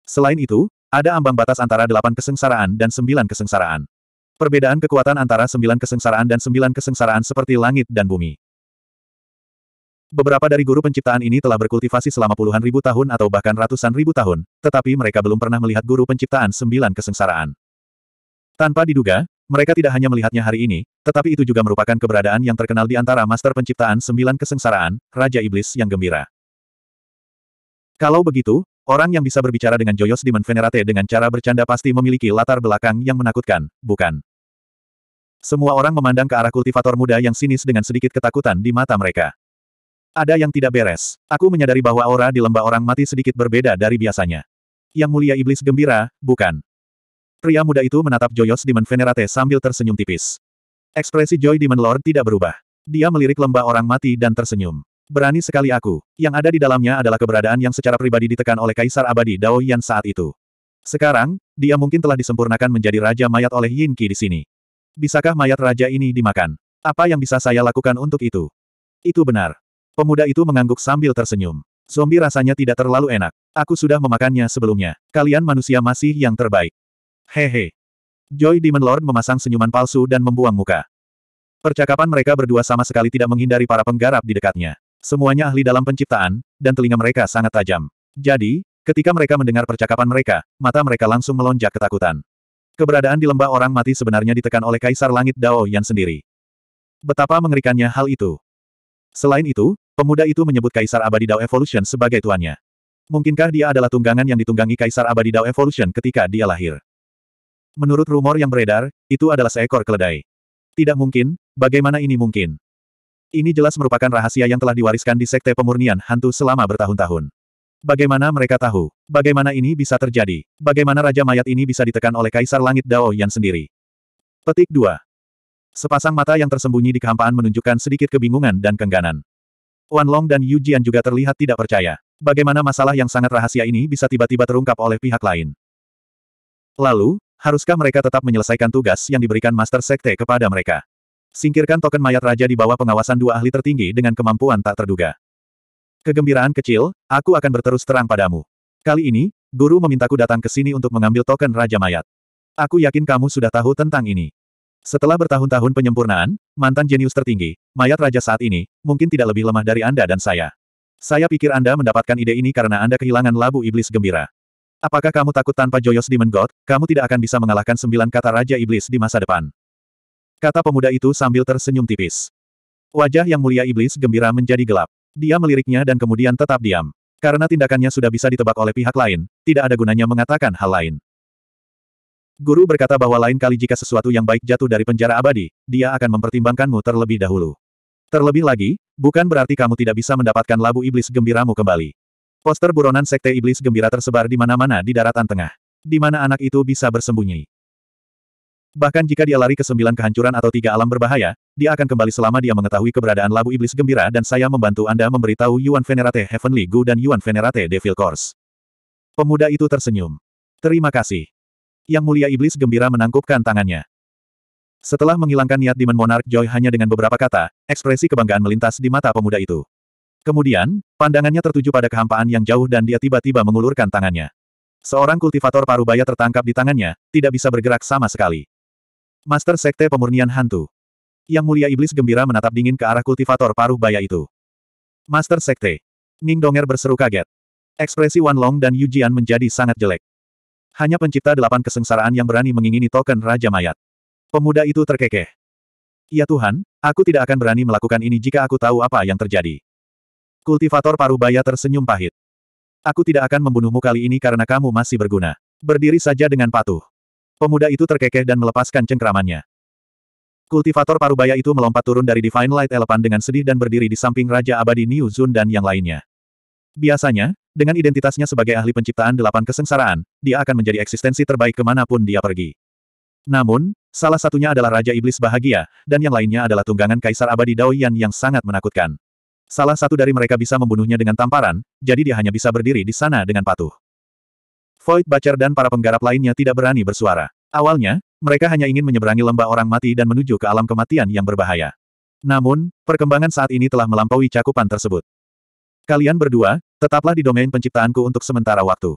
Selain itu, ada ambang batas antara delapan kesengsaraan dan sembilan kesengsaraan. Perbedaan kekuatan antara sembilan kesengsaraan dan sembilan kesengsaraan seperti langit dan bumi. Beberapa dari guru penciptaan ini telah berkultivasi selama puluhan ribu tahun atau bahkan ratusan ribu tahun, tetapi mereka belum pernah melihat guru penciptaan sembilan kesengsaraan. Tanpa diduga, mereka tidak hanya melihatnya hari ini, tetapi itu juga merupakan keberadaan yang terkenal di antara master penciptaan sembilan kesengsaraan, Raja Iblis yang gembira. Kalau begitu, orang yang bisa berbicara dengan Joyos Demon Venerate dengan cara bercanda pasti memiliki latar belakang yang menakutkan, bukan? Semua orang memandang ke arah kultivator muda yang sinis dengan sedikit ketakutan di mata mereka. Ada yang tidak beres. Aku menyadari bahwa aura di lembah orang mati sedikit berbeda dari biasanya. Yang mulia iblis gembira, bukan? Pria muda itu menatap Joyos di Venerate sambil tersenyum tipis. Ekspresi Joy di Lord tidak berubah. Dia melirik lembah orang mati dan tersenyum. Berani sekali aku. Yang ada di dalamnya adalah keberadaan yang secara pribadi ditekan oleh Kaisar Abadi Dao Yan saat itu. Sekarang, dia mungkin telah disempurnakan menjadi Raja Mayat oleh Yin Qi di sini. Bisakah mayat raja ini dimakan? Apa yang bisa saya lakukan untuk itu? Itu benar. Pemuda itu mengangguk sambil tersenyum. Zombie rasanya tidak terlalu enak. Aku sudah memakannya sebelumnya. Kalian manusia masih yang terbaik. Hehe. Joy Demon Lord memasang senyuman palsu dan membuang muka. Percakapan mereka berdua sama sekali tidak menghindari para penggarap di dekatnya. Semuanya ahli dalam penciptaan, dan telinga mereka sangat tajam. Jadi, ketika mereka mendengar percakapan mereka, mata mereka langsung melonjak ketakutan. Keberadaan di lembah orang mati sebenarnya ditekan oleh Kaisar Langit Dao Yan sendiri. Betapa mengerikannya hal itu. Selain itu, pemuda itu menyebut Kaisar Abadi Dao Evolution sebagai tuannya. Mungkinkah dia adalah tunggangan yang ditunggangi Kaisar Abadi Dao Evolution ketika dia lahir? Menurut rumor yang beredar, itu adalah seekor keledai. Tidak mungkin, bagaimana ini mungkin? Ini jelas merupakan rahasia yang telah diwariskan di Sekte Pemurnian Hantu selama bertahun-tahun. Bagaimana mereka tahu? Bagaimana ini bisa terjadi? Bagaimana Raja Mayat ini bisa ditekan oleh Kaisar Langit Dao yang sendiri? Petik 2. Sepasang mata yang tersembunyi di kehampaan menunjukkan sedikit kebingungan dan kengganan. Wan Long dan Yu Jian juga terlihat tidak percaya. Bagaimana masalah yang sangat rahasia ini bisa tiba-tiba terungkap oleh pihak lain? Lalu, Haruskah mereka tetap menyelesaikan tugas yang diberikan Master Sekte kepada mereka? Singkirkan token mayat raja di bawah pengawasan dua ahli tertinggi dengan kemampuan tak terduga. Kegembiraan kecil, aku akan berterus terang padamu. Kali ini, guru memintaku datang ke sini untuk mengambil token raja mayat. Aku yakin kamu sudah tahu tentang ini. Setelah bertahun-tahun penyempurnaan, mantan jenius tertinggi, mayat raja saat ini, mungkin tidak lebih lemah dari Anda dan saya. Saya pikir Anda mendapatkan ide ini karena Anda kehilangan labu iblis gembira. Apakah kamu takut tanpa Joyos Demon God, kamu tidak akan bisa mengalahkan sembilan kata Raja Iblis di masa depan? Kata pemuda itu sambil tersenyum tipis. Wajah yang mulia Iblis gembira menjadi gelap. Dia meliriknya dan kemudian tetap diam. Karena tindakannya sudah bisa ditebak oleh pihak lain, tidak ada gunanya mengatakan hal lain. Guru berkata bahwa lain kali jika sesuatu yang baik jatuh dari penjara abadi, dia akan mempertimbangkanmu terlebih dahulu. Terlebih lagi, bukan berarti kamu tidak bisa mendapatkan labu iblis gembiramu kembali. Poster buronan Sekte Iblis Gembira tersebar di mana-mana di daratan tengah. Di mana anak itu bisa bersembunyi. Bahkan jika dia lari ke sembilan kehancuran atau tiga alam berbahaya, dia akan kembali selama dia mengetahui keberadaan Labu Iblis Gembira dan saya membantu Anda memberitahu Yuan Venerate Heavenly Gu dan Yuan Venerate Devil Course. Pemuda itu tersenyum. Terima kasih. Yang Mulia Iblis Gembira menangkupkan tangannya. Setelah menghilangkan niat Demon Monarch Joy hanya dengan beberapa kata, ekspresi kebanggaan melintas di mata pemuda itu. Kemudian, pandangannya tertuju pada kehampaan yang jauh dan dia tiba-tiba mengulurkan tangannya. Seorang kultivator parubaya tertangkap di tangannya, tidak bisa bergerak sama sekali. Master Sekte Pemurnian Hantu. Yang Mulia Iblis gembira menatap dingin ke arah kultivator paruh baya itu. Master Sekte. Ning Donger berseru kaget. Ekspresi Wan Long dan Yu Jian menjadi sangat jelek. Hanya pencipta delapan kesengsaraan yang berani mengingini token Raja Mayat. Pemuda itu terkekeh. Ya Tuhan, aku tidak akan berani melakukan ini jika aku tahu apa yang terjadi. Kultivator Parubaya tersenyum pahit. Aku tidak akan membunuhmu kali ini karena kamu masih berguna. Berdiri saja dengan patuh. Pemuda itu terkekeh dan melepaskan cengkramannya. Kultivator Parubaya itu melompat turun dari Divine Light Elephant dengan sedih dan berdiri di samping Raja Abadi New Zun dan yang lainnya. Biasanya, dengan identitasnya sebagai ahli penciptaan delapan kesengsaraan, dia akan menjadi eksistensi terbaik kemanapun dia pergi. Namun, salah satunya adalah Raja Iblis Bahagia, dan yang lainnya adalah tunggangan Kaisar Abadi Daoyan yang sangat menakutkan. Salah satu dari mereka bisa membunuhnya dengan tamparan, jadi dia hanya bisa berdiri di sana dengan patuh. Void Bacer dan para penggarap lainnya tidak berani bersuara. Awalnya, mereka hanya ingin menyeberangi lembah orang mati dan menuju ke alam kematian yang berbahaya. Namun, perkembangan saat ini telah melampaui cakupan tersebut. Kalian berdua, tetaplah di domain penciptaanku untuk sementara waktu.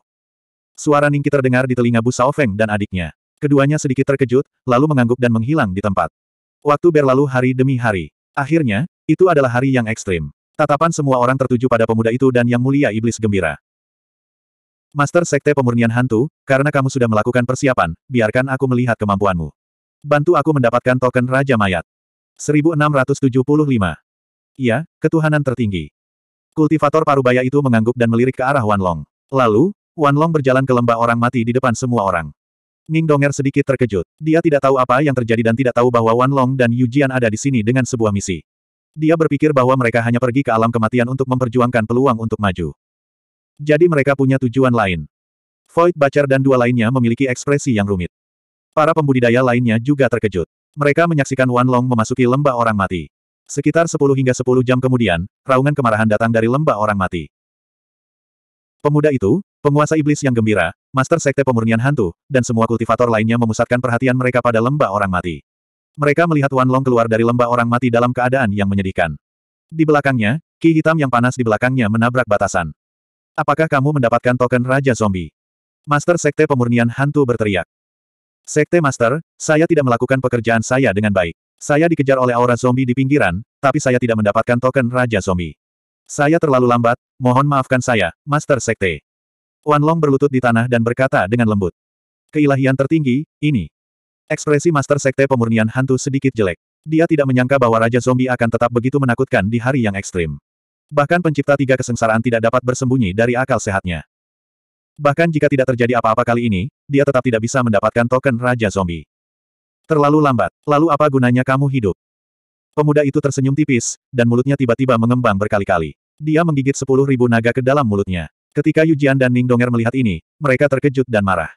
Suara Ningki terdengar di telinga Bu Saofeng dan adiknya. Keduanya sedikit terkejut, lalu mengangguk dan menghilang di tempat. Waktu berlalu hari demi hari. Akhirnya, itu adalah hari yang ekstrim. Tatapan semua orang tertuju pada pemuda itu dan yang mulia iblis gembira. Master Sekte Pemurnian Hantu, karena kamu sudah melakukan persiapan, biarkan aku melihat kemampuanmu. Bantu aku mendapatkan token Raja Mayat. 1675. Iya, ketuhanan tertinggi. Kultivator parubaya itu mengangguk dan melirik ke arah Wan Long. Lalu, Wan Long berjalan ke lembah orang mati di depan semua orang. Ning Donger sedikit terkejut. Dia tidak tahu apa yang terjadi dan tidak tahu bahwa Wan Long dan Yu Jian ada di sini dengan sebuah misi. Dia berpikir bahwa mereka hanya pergi ke alam kematian untuk memperjuangkan peluang untuk maju. Jadi mereka punya tujuan lain. Void Bacar dan dua lainnya memiliki ekspresi yang rumit. Para pembudidaya lainnya juga terkejut. Mereka menyaksikan Wan Long memasuki lembah orang mati. Sekitar 10 hingga 10 jam kemudian, raungan kemarahan datang dari lembah orang mati. Pemuda itu, penguasa iblis yang gembira, master sekte pemurnian hantu, dan semua kultivator lainnya memusatkan perhatian mereka pada lembah orang mati. Mereka melihat Wan Long keluar dari lembah orang mati dalam keadaan yang menyedihkan. Di belakangnya, ki hitam yang panas di belakangnya menabrak batasan. Apakah kamu mendapatkan token Raja Zombie? Master Sekte Pemurnian Hantu berteriak. Sekte Master, saya tidak melakukan pekerjaan saya dengan baik. Saya dikejar oleh aura zombie di pinggiran, tapi saya tidak mendapatkan token Raja Zombie. Saya terlalu lambat, mohon maafkan saya, Master Sekte. Wan Long berlutut di tanah dan berkata dengan lembut. Keilahian tertinggi, ini. Ekspresi Master Sekte Pemurnian Hantu sedikit jelek. Dia tidak menyangka bahwa Raja Zombie akan tetap begitu menakutkan di hari yang ekstrim. Bahkan pencipta tiga kesengsaraan tidak dapat bersembunyi dari akal sehatnya. Bahkan jika tidak terjadi apa-apa kali ini, dia tetap tidak bisa mendapatkan token Raja Zombie. Terlalu lambat, lalu apa gunanya kamu hidup? Pemuda itu tersenyum tipis, dan mulutnya tiba-tiba mengembang berkali-kali. Dia menggigit sepuluh ribu naga ke dalam mulutnya. Ketika Yujian dan Ning Donger melihat ini, mereka terkejut dan marah.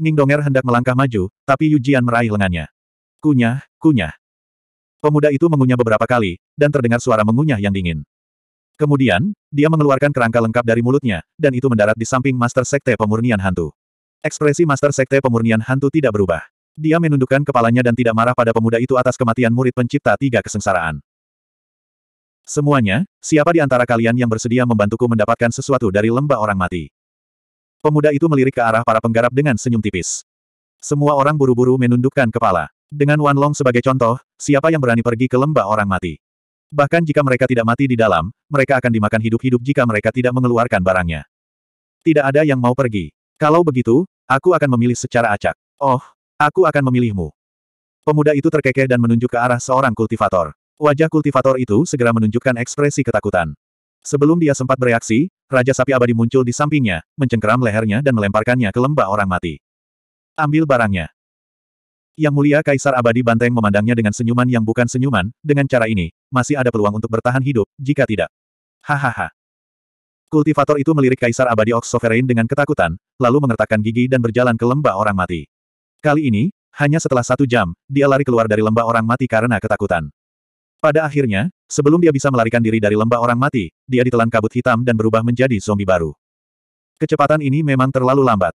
Ning Donger hendak melangkah maju, tapi Yu Jian meraih lengannya. Kunyah, kunyah. Pemuda itu mengunyah beberapa kali, dan terdengar suara mengunyah yang dingin. Kemudian, dia mengeluarkan kerangka lengkap dari mulutnya, dan itu mendarat di samping Master Sekte Pemurnian Hantu. Ekspresi Master Sekte Pemurnian Hantu tidak berubah. Dia menundukkan kepalanya dan tidak marah pada pemuda itu atas kematian murid pencipta tiga kesengsaraan. Semuanya, siapa di antara kalian yang bersedia membantuku mendapatkan sesuatu dari lembah orang mati? Pemuda itu melirik ke arah para penggarap dengan senyum tipis. Semua orang buru-buru menundukkan kepala. Dengan Wan Long sebagai contoh, siapa yang berani pergi ke lembah orang mati? Bahkan jika mereka tidak mati di dalam, mereka akan dimakan hidup-hidup jika mereka tidak mengeluarkan barangnya. Tidak ada yang mau pergi. Kalau begitu, aku akan memilih secara acak. Oh, aku akan memilihmu. Pemuda itu terkekeh dan menunjuk ke arah seorang kultivator. Wajah kultivator itu segera menunjukkan ekspresi ketakutan. Sebelum dia sempat bereaksi, Raja Sapi Abadi muncul di sampingnya, mencengkeram lehernya dan melemparkannya ke lembah orang mati. Ambil barangnya. Yang mulia Kaisar Abadi Banteng memandangnya dengan senyuman yang bukan senyuman, dengan cara ini, masih ada peluang untuk bertahan hidup, jika tidak. Hahaha. Kultivator itu melirik Kaisar Abadi Ox Sovereign dengan ketakutan, lalu mengertakkan gigi dan berjalan ke lembah orang mati. Kali ini, hanya setelah satu jam, dia lari keluar dari lembah orang mati karena ketakutan. Pada akhirnya, Sebelum dia bisa melarikan diri dari lembah orang mati, dia ditelan kabut hitam dan berubah menjadi zombie baru. Kecepatan ini memang terlalu lambat.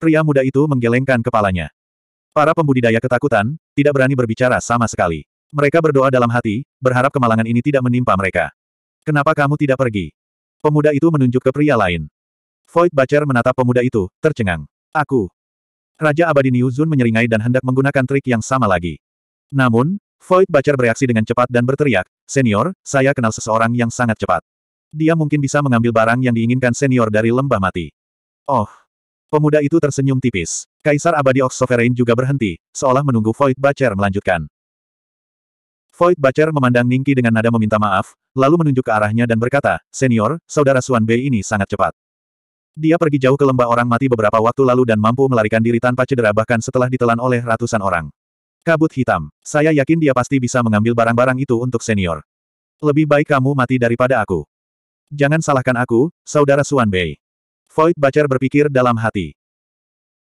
Pria muda itu menggelengkan kepalanya. Para pembudidaya ketakutan, tidak berani berbicara sama sekali. Mereka berdoa dalam hati, berharap kemalangan ini tidak menimpa mereka. Kenapa kamu tidak pergi? Pemuda itu menunjuk ke pria lain. Void Bacher menatap pemuda itu, tercengang. Aku. Raja Abadi Niuzun Zun menyeringai dan hendak menggunakan trik yang sama lagi. Namun, Void Bacher bereaksi dengan cepat dan berteriak, Senior, saya kenal seseorang yang sangat cepat. Dia mungkin bisa mengambil barang yang diinginkan senior dari lembah mati. Oh. Pemuda itu tersenyum tipis. Kaisar Abadi Ox Sovereign juga berhenti, seolah menunggu Void Bacer melanjutkan. Void Bacer memandang Ningki dengan nada meminta maaf, lalu menunjuk ke arahnya dan berkata, Senior, saudara Suan Bei ini sangat cepat. Dia pergi jauh ke lembah orang mati beberapa waktu lalu dan mampu melarikan diri tanpa cedera bahkan setelah ditelan oleh ratusan orang. Kabut hitam. Saya yakin dia pasti bisa mengambil barang-barang itu untuk senior. Lebih baik kamu mati daripada aku. Jangan salahkan aku, saudara Suan Bei. Void Bacer berpikir dalam hati.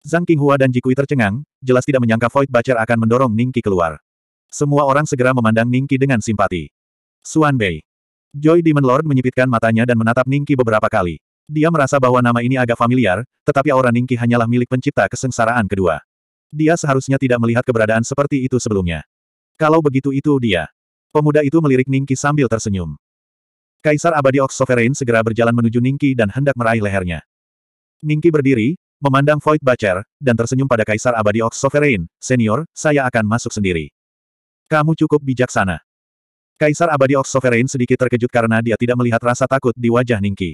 Zhang Qinghua dan Jikui tercengang, jelas tidak menyangka Void Bacer akan mendorong Ningki keluar. Semua orang segera memandang Ningki dengan simpati. Suan Bei. Joy Demon Lord menyipitkan matanya dan menatap Ningki beberapa kali. Dia merasa bahwa nama ini agak familiar, tetapi aura Ningki hanyalah milik pencipta kesengsaraan kedua. Dia seharusnya tidak melihat keberadaan seperti itu sebelumnya. Kalau begitu itu dia. Pemuda itu melirik Ningki sambil tersenyum. Kaisar Abadi Ox Sovereign segera berjalan menuju Ningki dan hendak meraih lehernya. Ningki berdiri, memandang Void Bacher, dan tersenyum pada Kaisar Abadi Ox Sovereign, Senior, saya akan masuk sendiri. Kamu cukup bijaksana. Kaisar Abadi Ox Sovereign sedikit terkejut karena dia tidak melihat rasa takut di wajah Ningki.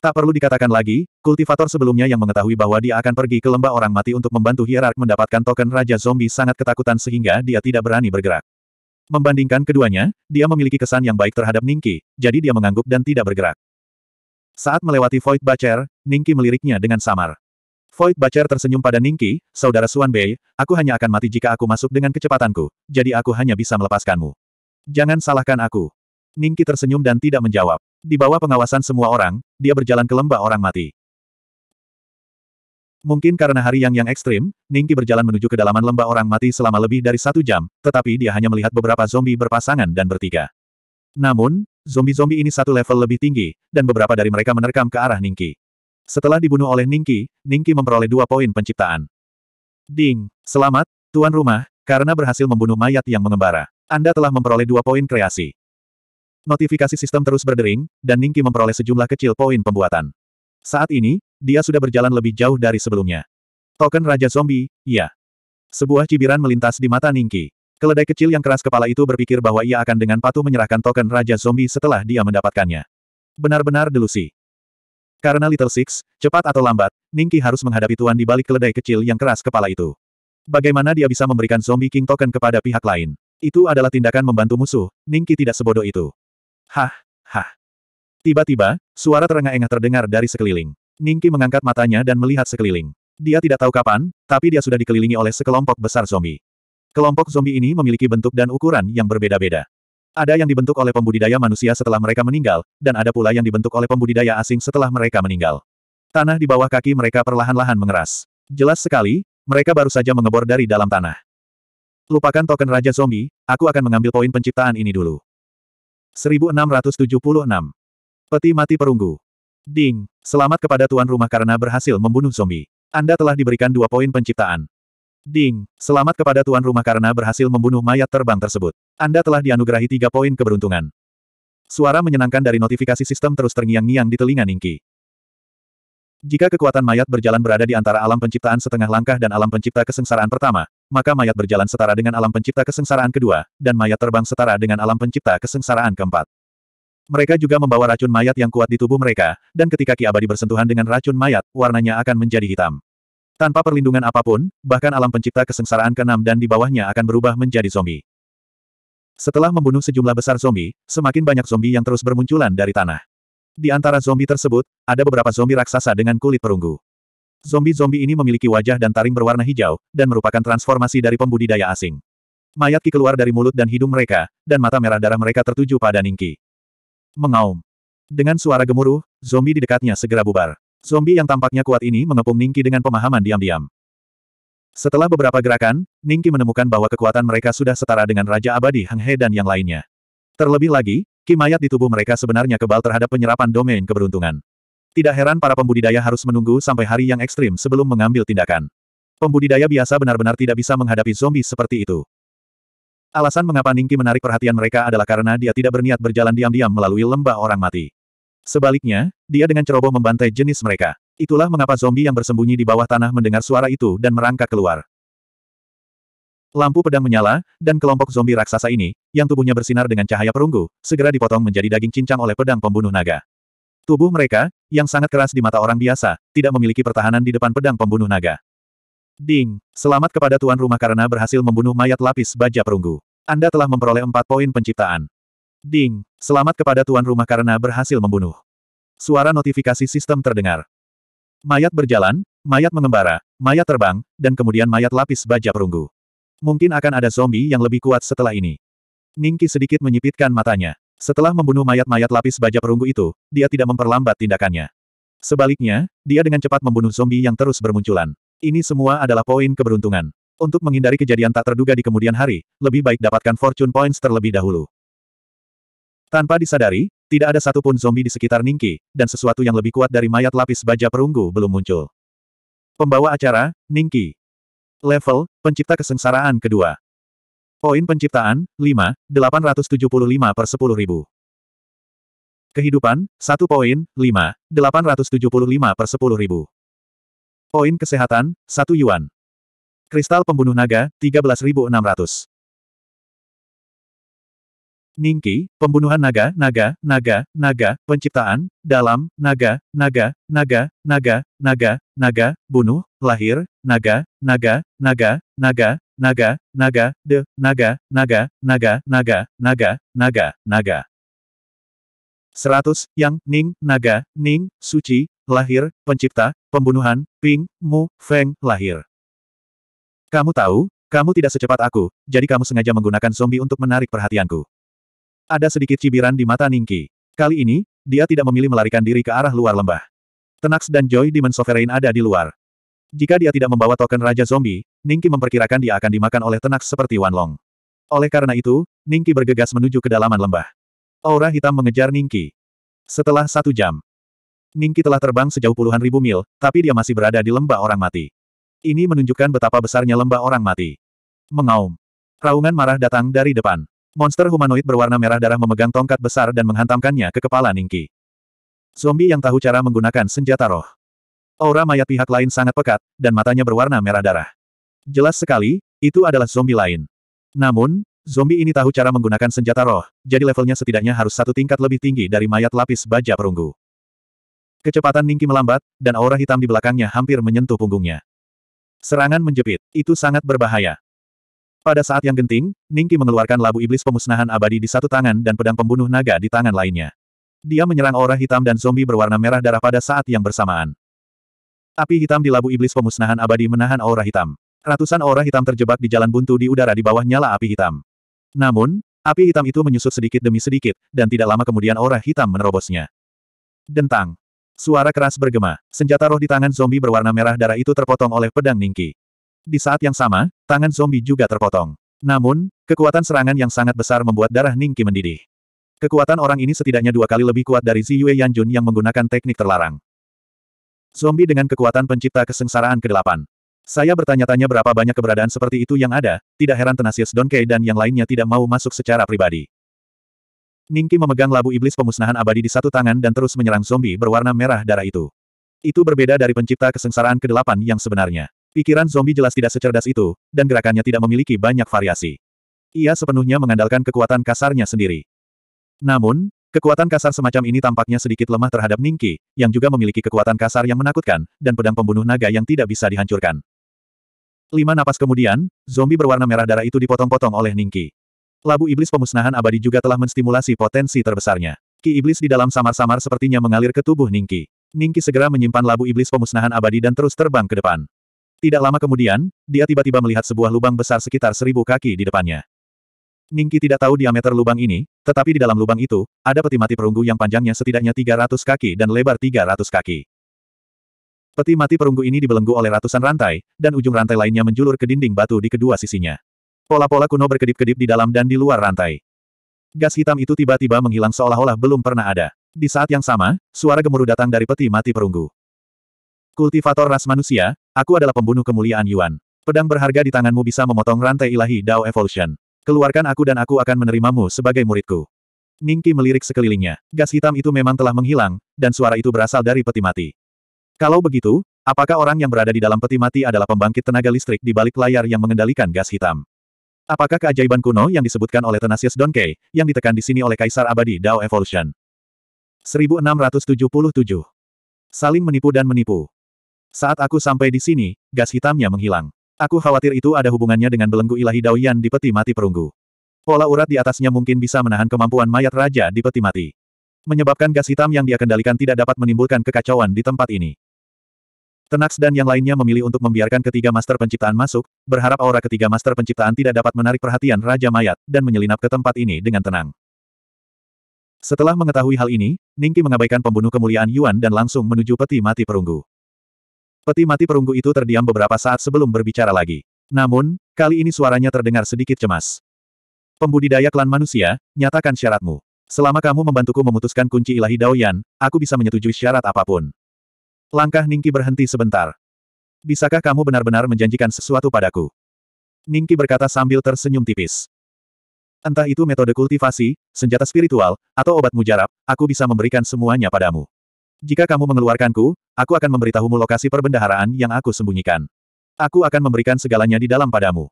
Tak perlu dikatakan lagi, kultivator sebelumnya yang mengetahui bahwa dia akan pergi ke lembah orang mati untuk membantu hierark mendapatkan token Raja Zombie sangat ketakutan sehingga dia tidak berani bergerak. Membandingkan keduanya, dia memiliki kesan yang baik terhadap Ningki, jadi dia mengangguk dan tidak bergerak. Saat melewati Void Bacher, Ningki meliriknya dengan samar. Void Bacher tersenyum pada Ningki, Saudara Suan Bei, aku hanya akan mati jika aku masuk dengan kecepatanku, jadi aku hanya bisa melepaskanmu. Jangan salahkan aku. Ningki tersenyum dan tidak menjawab. Di bawah pengawasan semua orang, dia berjalan ke lembah orang mati. Mungkin karena hari yang yang ekstrim, Ningki berjalan menuju kedalaman lembah orang mati selama lebih dari satu jam, tetapi dia hanya melihat beberapa zombie berpasangan dan bertiga. Namun, zombie-zombie ini satu level lebih tinggi, dan beberapa dari mereka menerkam ke arah Ningki. Setelah dibunuh oleh Ningki, Ningki memperoleh dua poin penciptaan. Ding, selamat, tuan rumah, karena berhasil membunuh mayat yang mengembara. Anda telah memperoleh dua poin kreasi. Notifikasi sistem terus berdering, dan Ningki memperoleh sejumlah kecil poin pembuatan. Saat ini, dia sudah berjalan lebih jauh dari sebelumnya. Token Raja Zombie, ya. Sebuah cibiran melintas di mata Ningki. Keledai kecil yang keras kepala itu berpikir bahwa ia akan dengan patuh menyerahkan token Raja Zombie setelah dia mendapatkannya. Benar-benar delusi. Karena Little Six, cepat atau lambat, Ningki harus menghadapi tuan di balik keledai kecil yang keras kepala itu. Bagaimana dia bisa memberikan Zombie King token kepada pihak lain? Itu adalah tindakan membantu musuh, Ningki tidak sebodoh itu. Hah, hah. Tiba-tiba, suara terengah-engah terdengar dari sekeliling. Ningki mengangkat matanya dan melihat sekeliling. Dia tidak tahu kapan, tapi dia sudah dikelilingi oleh sekelompok besar zombie. Kelompok zombie ini memiliki bentuk dan ukuran yang berbeda-beda. Ada yang dibentuk oleh pembudidaya manusia setelah mereka meninggal, dan ada pula yang dibentuk oleh pembudidaya asing setelah mereka meninggal. Tanah di bawah kaki mereka perlahan-lahan mengeras. Jelas sekali, mereka baru saja mengebor dari dalam tanah. Lupakan token Raja Zombie, aku akan mengambil poin penciptaan ini dulu. 1676. Peti mati perunggu. Ding, selamat kepada tuan rumah karena berhasil membunuh zombie. Anda telah diberikan dua poin penciptaan. Ding, selamat kepada tuan rumah karena berhasil membunuh mayat terbang tersebut. Anda telah dianugerahi tiga poin keberuntungan. Suara menyenangkan dari notifikasi sistem terus terngiang-ngiang di telinga Ningki. Jika kekuatan mayat berjalan berada di antara alam penciptaan setengah langkah dan alam pencipta kesengsaraan pertama, maka mayat berjalan setara dengan alam pencipta kesengsaraan kedua, dan mayat terbang setara dengan alam pencipta kesengsaraan keempat. Mereka juga membawa racun mayat yang kuat di tubuh mereka, dan ketika Ki Abadi bersentuhan dengan racun mayat, warnanya akan menjadi hitam. Tanpa perlindungan apapun, bahkan alam pencipta kesengsaraan keenam dan di bawahnya akan berubah menjadi zombie. Setelah membunuh sejumlah besar zombie, semakin banyak zombie yang terus bermunculan dari tanah. Di antara zombie tersebut, ada beberapa zombie raksasa dengan kulit perunggu. Zombie-zombie ini memiliki wajah dan taring berwarna hijau, dan merupakan transformasi dari pembudidaya asing. Mayat Ki keluar dari mulut dan hidung mereka, dan mata merah darah mereka tertuju pada Ningki. Mengaum. Dengan suara gemuruh, zombie di dekatnya segera bubar. Zombie yang tampaknya kuat ini mengepung Ningki dengan pemahaman diam-diam. Setelah beberapa gerakan, Ningki menemukan bahwa kekuatan mereka sudah setara dengan Raja Abadi Hang He dan yang lainnya. Terlebih lagi, Ki mayat di tubuh mereka sebenarnya kebal terhadap penyerapan domain keberuntungan. Tidak heran para pembudidaya harus menunggu sampai hari yang ekstrim sebelum mengambil tindakan. Pembudidaya biasa benar-benar tidak bisa menghadapi zombie seperti itu. Alasan mengapa Ningki menarik perhatian mereka adalah karena dia tidak berniat berjalan diam-diam melalui lembah orang mati. Sebaliknya, dia dengan ceroboh membantai jenis mereka. Itulah mengapa zombie yang bersembunyi di bawah tanah mendengar suara itu dan merangkak keluar. Lampu pedang menyala, dan kelompok zombie raksasa ini, yang tubuhnya bersinar dengan cahaya perunggu, segera dipotong menjadi daging cincang oleh pedang pembunuh naga. Tubuh mereka, yang sangat keras di mata orang biasa, tidak memiliki pertahanan di depan pedang pembunuh naga. Ding, selamat kepada tuan rumah karena berhasil membunuh mayat lapis baja perunggu. Anda telah memperoleh empat poin penciptaan. Ding, selamat kepada tuan rumah karena berhasil membunuh. Suara notifikasi sistem terdengar. Mayat berjalan, mayat mengembara, mayat terbang, dan kemudian mayat lapis baja perunggu. Mungkin akan ada zombie yang lebih kuat setelah ini. Ningki sedikit menyipitkan matanya. Setelah membunuh mayat-mayat lapis baja perunggu itu, dia tidak memperlambat tindakannya. Sebaliknya, dia dengan cepat membunuh zombie yang terus bermunculan. Ini semua adalah poin keberuntungan. Untuk menghindari kejadian tak terduga di kemudian hari, lebih baik dapatkan fortune points terlebih dahulu. Tanpa disadari, tidak ada satupun zombie di sekitar Ningki, dan sesuatu yang lebih kuat dari mayat lapis baja perunggu belum muncul. Pembawa acara, Ningki. Level, pencipta kesengsaraan kedua. Poin penciptaan, 5, 875 per 10 ribu. Kehidupan, 1 poin, 5, 875 per 10 ribu. Poin kesehatan, 1 yuan. Kristal pembunuh naga, 13.600. Ningki, pembunuhan naga, naga, naga, naga, penciptaan, dalam, naga, naga, naga, naga, naga, naga, bunuh, lahir, naga, naga, naga, naga, naga, naga, de, naga, naga, naga, naga, naga, naga, naga. Seratus, yang, ning, naga, ning, suci, lahir, pencipta, pembunuhan, ping, mu, feng, lahir. Kamu tahu, kamu tidak secepat aku, jadi kamu sengaja menggunakan zombie untuk menarik perhatianku. Ada sedikit cibiran di mata Ningki. Kali ini, dia tidak memilih melarikan diri ke arah luar lembah. Tenax dan Joy Demon Sovereign ada di luar. Jika dia tidak membawa token Raja Zombie, Ningki memperkirakan dia akan dimakan oleh Tenax seperti Wanlong. Oleh karena itu, Ningki bergegas menuju kedalaman lembah. Aura hitam mengejar Ningki. Setelah satu jam, Ningki telah terbang sejauh puluhan ribu mil, tapi dia masih berada di lembah orang mati. Ini menunjukkan betapa besarnya lembah orang mati. Mengaum. Raungan marah datang dari depan. Monster humanoid berwarna merah darah memegang tongkat besar dan menghantamkannya ke kepala Ningki. Zombie yang tahu cara menggunakan senjata roh. Aura mayat pihak lain sangat pekat, dan matanya berwarna merah darah. Jelas sekali, itu adalah zombie lain. Namun, zombie ini tahu cara menggunakan senjata roh, jadi levelnya setidaknya harus satu tingkat lebih tinggi dari mayat lapis baja perunggu. Kecepatan Ningki melambat, dan aura hitam di belakangnya hampir menyentuh punggungnya. Serangan menjepit, itu sangat berbahaya. Pada saat yang genting, Ningki mengeluarkan labu iblis pemusnahan abadi di satu tangan dan pedang pembunuh naga di tangan lainnya. Dia menyerang aura hitam dan zombie berwarna merah darah pada saat yang bersamaan. Api hitam di labu iblis pemusnahan abadi menahan aura hitam. Ratusan aura hitam terjebak di jalan buntu di udara di bawah nyala api hitam. Namun, api hitam itu menyusut sedikit demi sedikit, dan tidak lama kemudian aura hitam menerobosnya. Dentang. Suara keras bergema, senjata roh di tangan zombie berwarna merah darah itu terpotong oleh pedang Ningki. Di saat yang sama, tangan zombie juga terpotong. Namun, kekuatan serangan yang sangat besar membuat darah Ningki mendidih. Kekuatan orang ini setidaknya dua kali lebih kuat dari Ziyue Yanjun yang menggunakan teknik terlarang. Zombie dengan kekuatan pencipta kesengsaraan ke-8. Saya bertanya-tanya berapa banyak keberadaan seperti itu yang ada, tidak heran Tenasius Donkey dan yang lainnya tidak mau masuk secara pribadi. Ningki memegang labu iblis pemusnahan abadi di satu tangan dan terus menyerang zombie berwarna merah darah itu. Itu berbeda dari pencipta kesengsaraan ke-8 yang sebenarnya. Pikiran zombie jelas tidak secerdas itu, dan gerakannya tidak memiliki banyak variasi. Ia sepenuhnya mengandalkan kekuatan kasarnya sendiri. Namun, kekuatan kasar semacam ini tampaknya sedikit lemah terhadap Ningki, yang juga memiliki kekuatan kasar yang menakutkan, dan pedang pembunuh naga yang tidak bisa dihancurkan. Lima napas kemudian, zombie berwarna merah darah itu dipotong-potong oleh Ningki. Labu iblis pemusnahan abadi juga telah menstimulasi potensi terbesarnya. Ki iblis di dalam samar-samar sepertinya mengalir ke tubuh Ningki. Ningki segera menyimpan labu iblis pemusnahan abadi dan terus terbang ke depan. Tidak lama kemudian, dia tiba-tiba melihat sebuah lubang besar sekitar seribu kaki di depannya. Ningki tidak tahu diameter lubang ini, tetapi di dalam lubang itu, ada peti mati perunggu yang panjangnya setidaknya 300 kaki dan lebar 300 kaki. Peti mati perunggu ini dibelenggu oleh ratusan rantai, dan ujung rantai lainnya menjulur ke dinding batu di kedua sisinya. Pola-pola kuno berkedip-kedip di dalam dan di luar rantai. Gas hitam itu tiba-tiba menghilang seolah-olah belum pernah ada. Di saat yang sama, suara gemuruh datang dari peti mati perunggu. Kultivator ras manusia, aku adalah pembunuh kemuliaan Yuan. Pedang berharga di tanganmu bisa memotong rantai ilahi Dao Evolution. Keluarkan aku dan aku akan menerimamu sebagai muridku. Ningki melirik sekelilingnya. Gas hitam itu memang telah menghilang, dan suara itu berasal dari peti mati. Kalau begitu, apakah orang yang berada di dalam peti mati adalah pembangkit tenaga listrik di balik layar yang mengendalikan gas hitam? Apakah keajaiban kuno yang disebutkan oleh Tenasius Donkey, yang ditekan di sini oleh Kaisar Abadi Dao Evolution? 1677 Saling menipu dan menipu. Saat aku sampai di sini, gas hitamnya menghilang. Aku khawatir itu ada hubungannya dengan belenggu ilahi Daoyan di peti mati perunggu. Pola urat di atasnya mungkin bisa menahan kemampuan mayat raja di peti mati. Menyebabkan gas hitam yang dia kendalikan tidak dapat menimbulkan kekacauan di tempat ini. Tenax dan yang lainnya memilih untuk membiarkan ketiga master penciptaan masuk, berharap aura ketiga master penciptaan tidak dapat menarik perhatian Raja Mayat, dan menyelinap ke tempat ini dengan tenang. Setelah mengetahui hal ini, Ningki mengabaikan pembunuh kemuliaan Yuan dan langsung menuju peti mati perunggu. Peti mati perunggu itu terdiam beberapa saat sebelum berbicara lagi. Namun, kali ini suaranya terdengar sedikit cemas. Pembudidaya klan manusia, nyatakan syaratmu. Selama kamu membantuku memutuskan kunci ilahi Daoyan, aku bisa menyetujui syarat apapun. Langkah Ningki berhenti sebentar. Bisakah kamu benar-benar menjanjikan sesuatu padaku? Ningki berkata sambil tersenyum tipis. Entah itu metode kultivasi, senjata spiritual, atau obat mujarab, aku bisa memberikan semuanya padamu. Jika kamu mengeluarkanku, aku akan memberitahumu lokasi perbendaharaan yang aku sembunyikan. Aku akan memberikan segalanya di dalam padamu.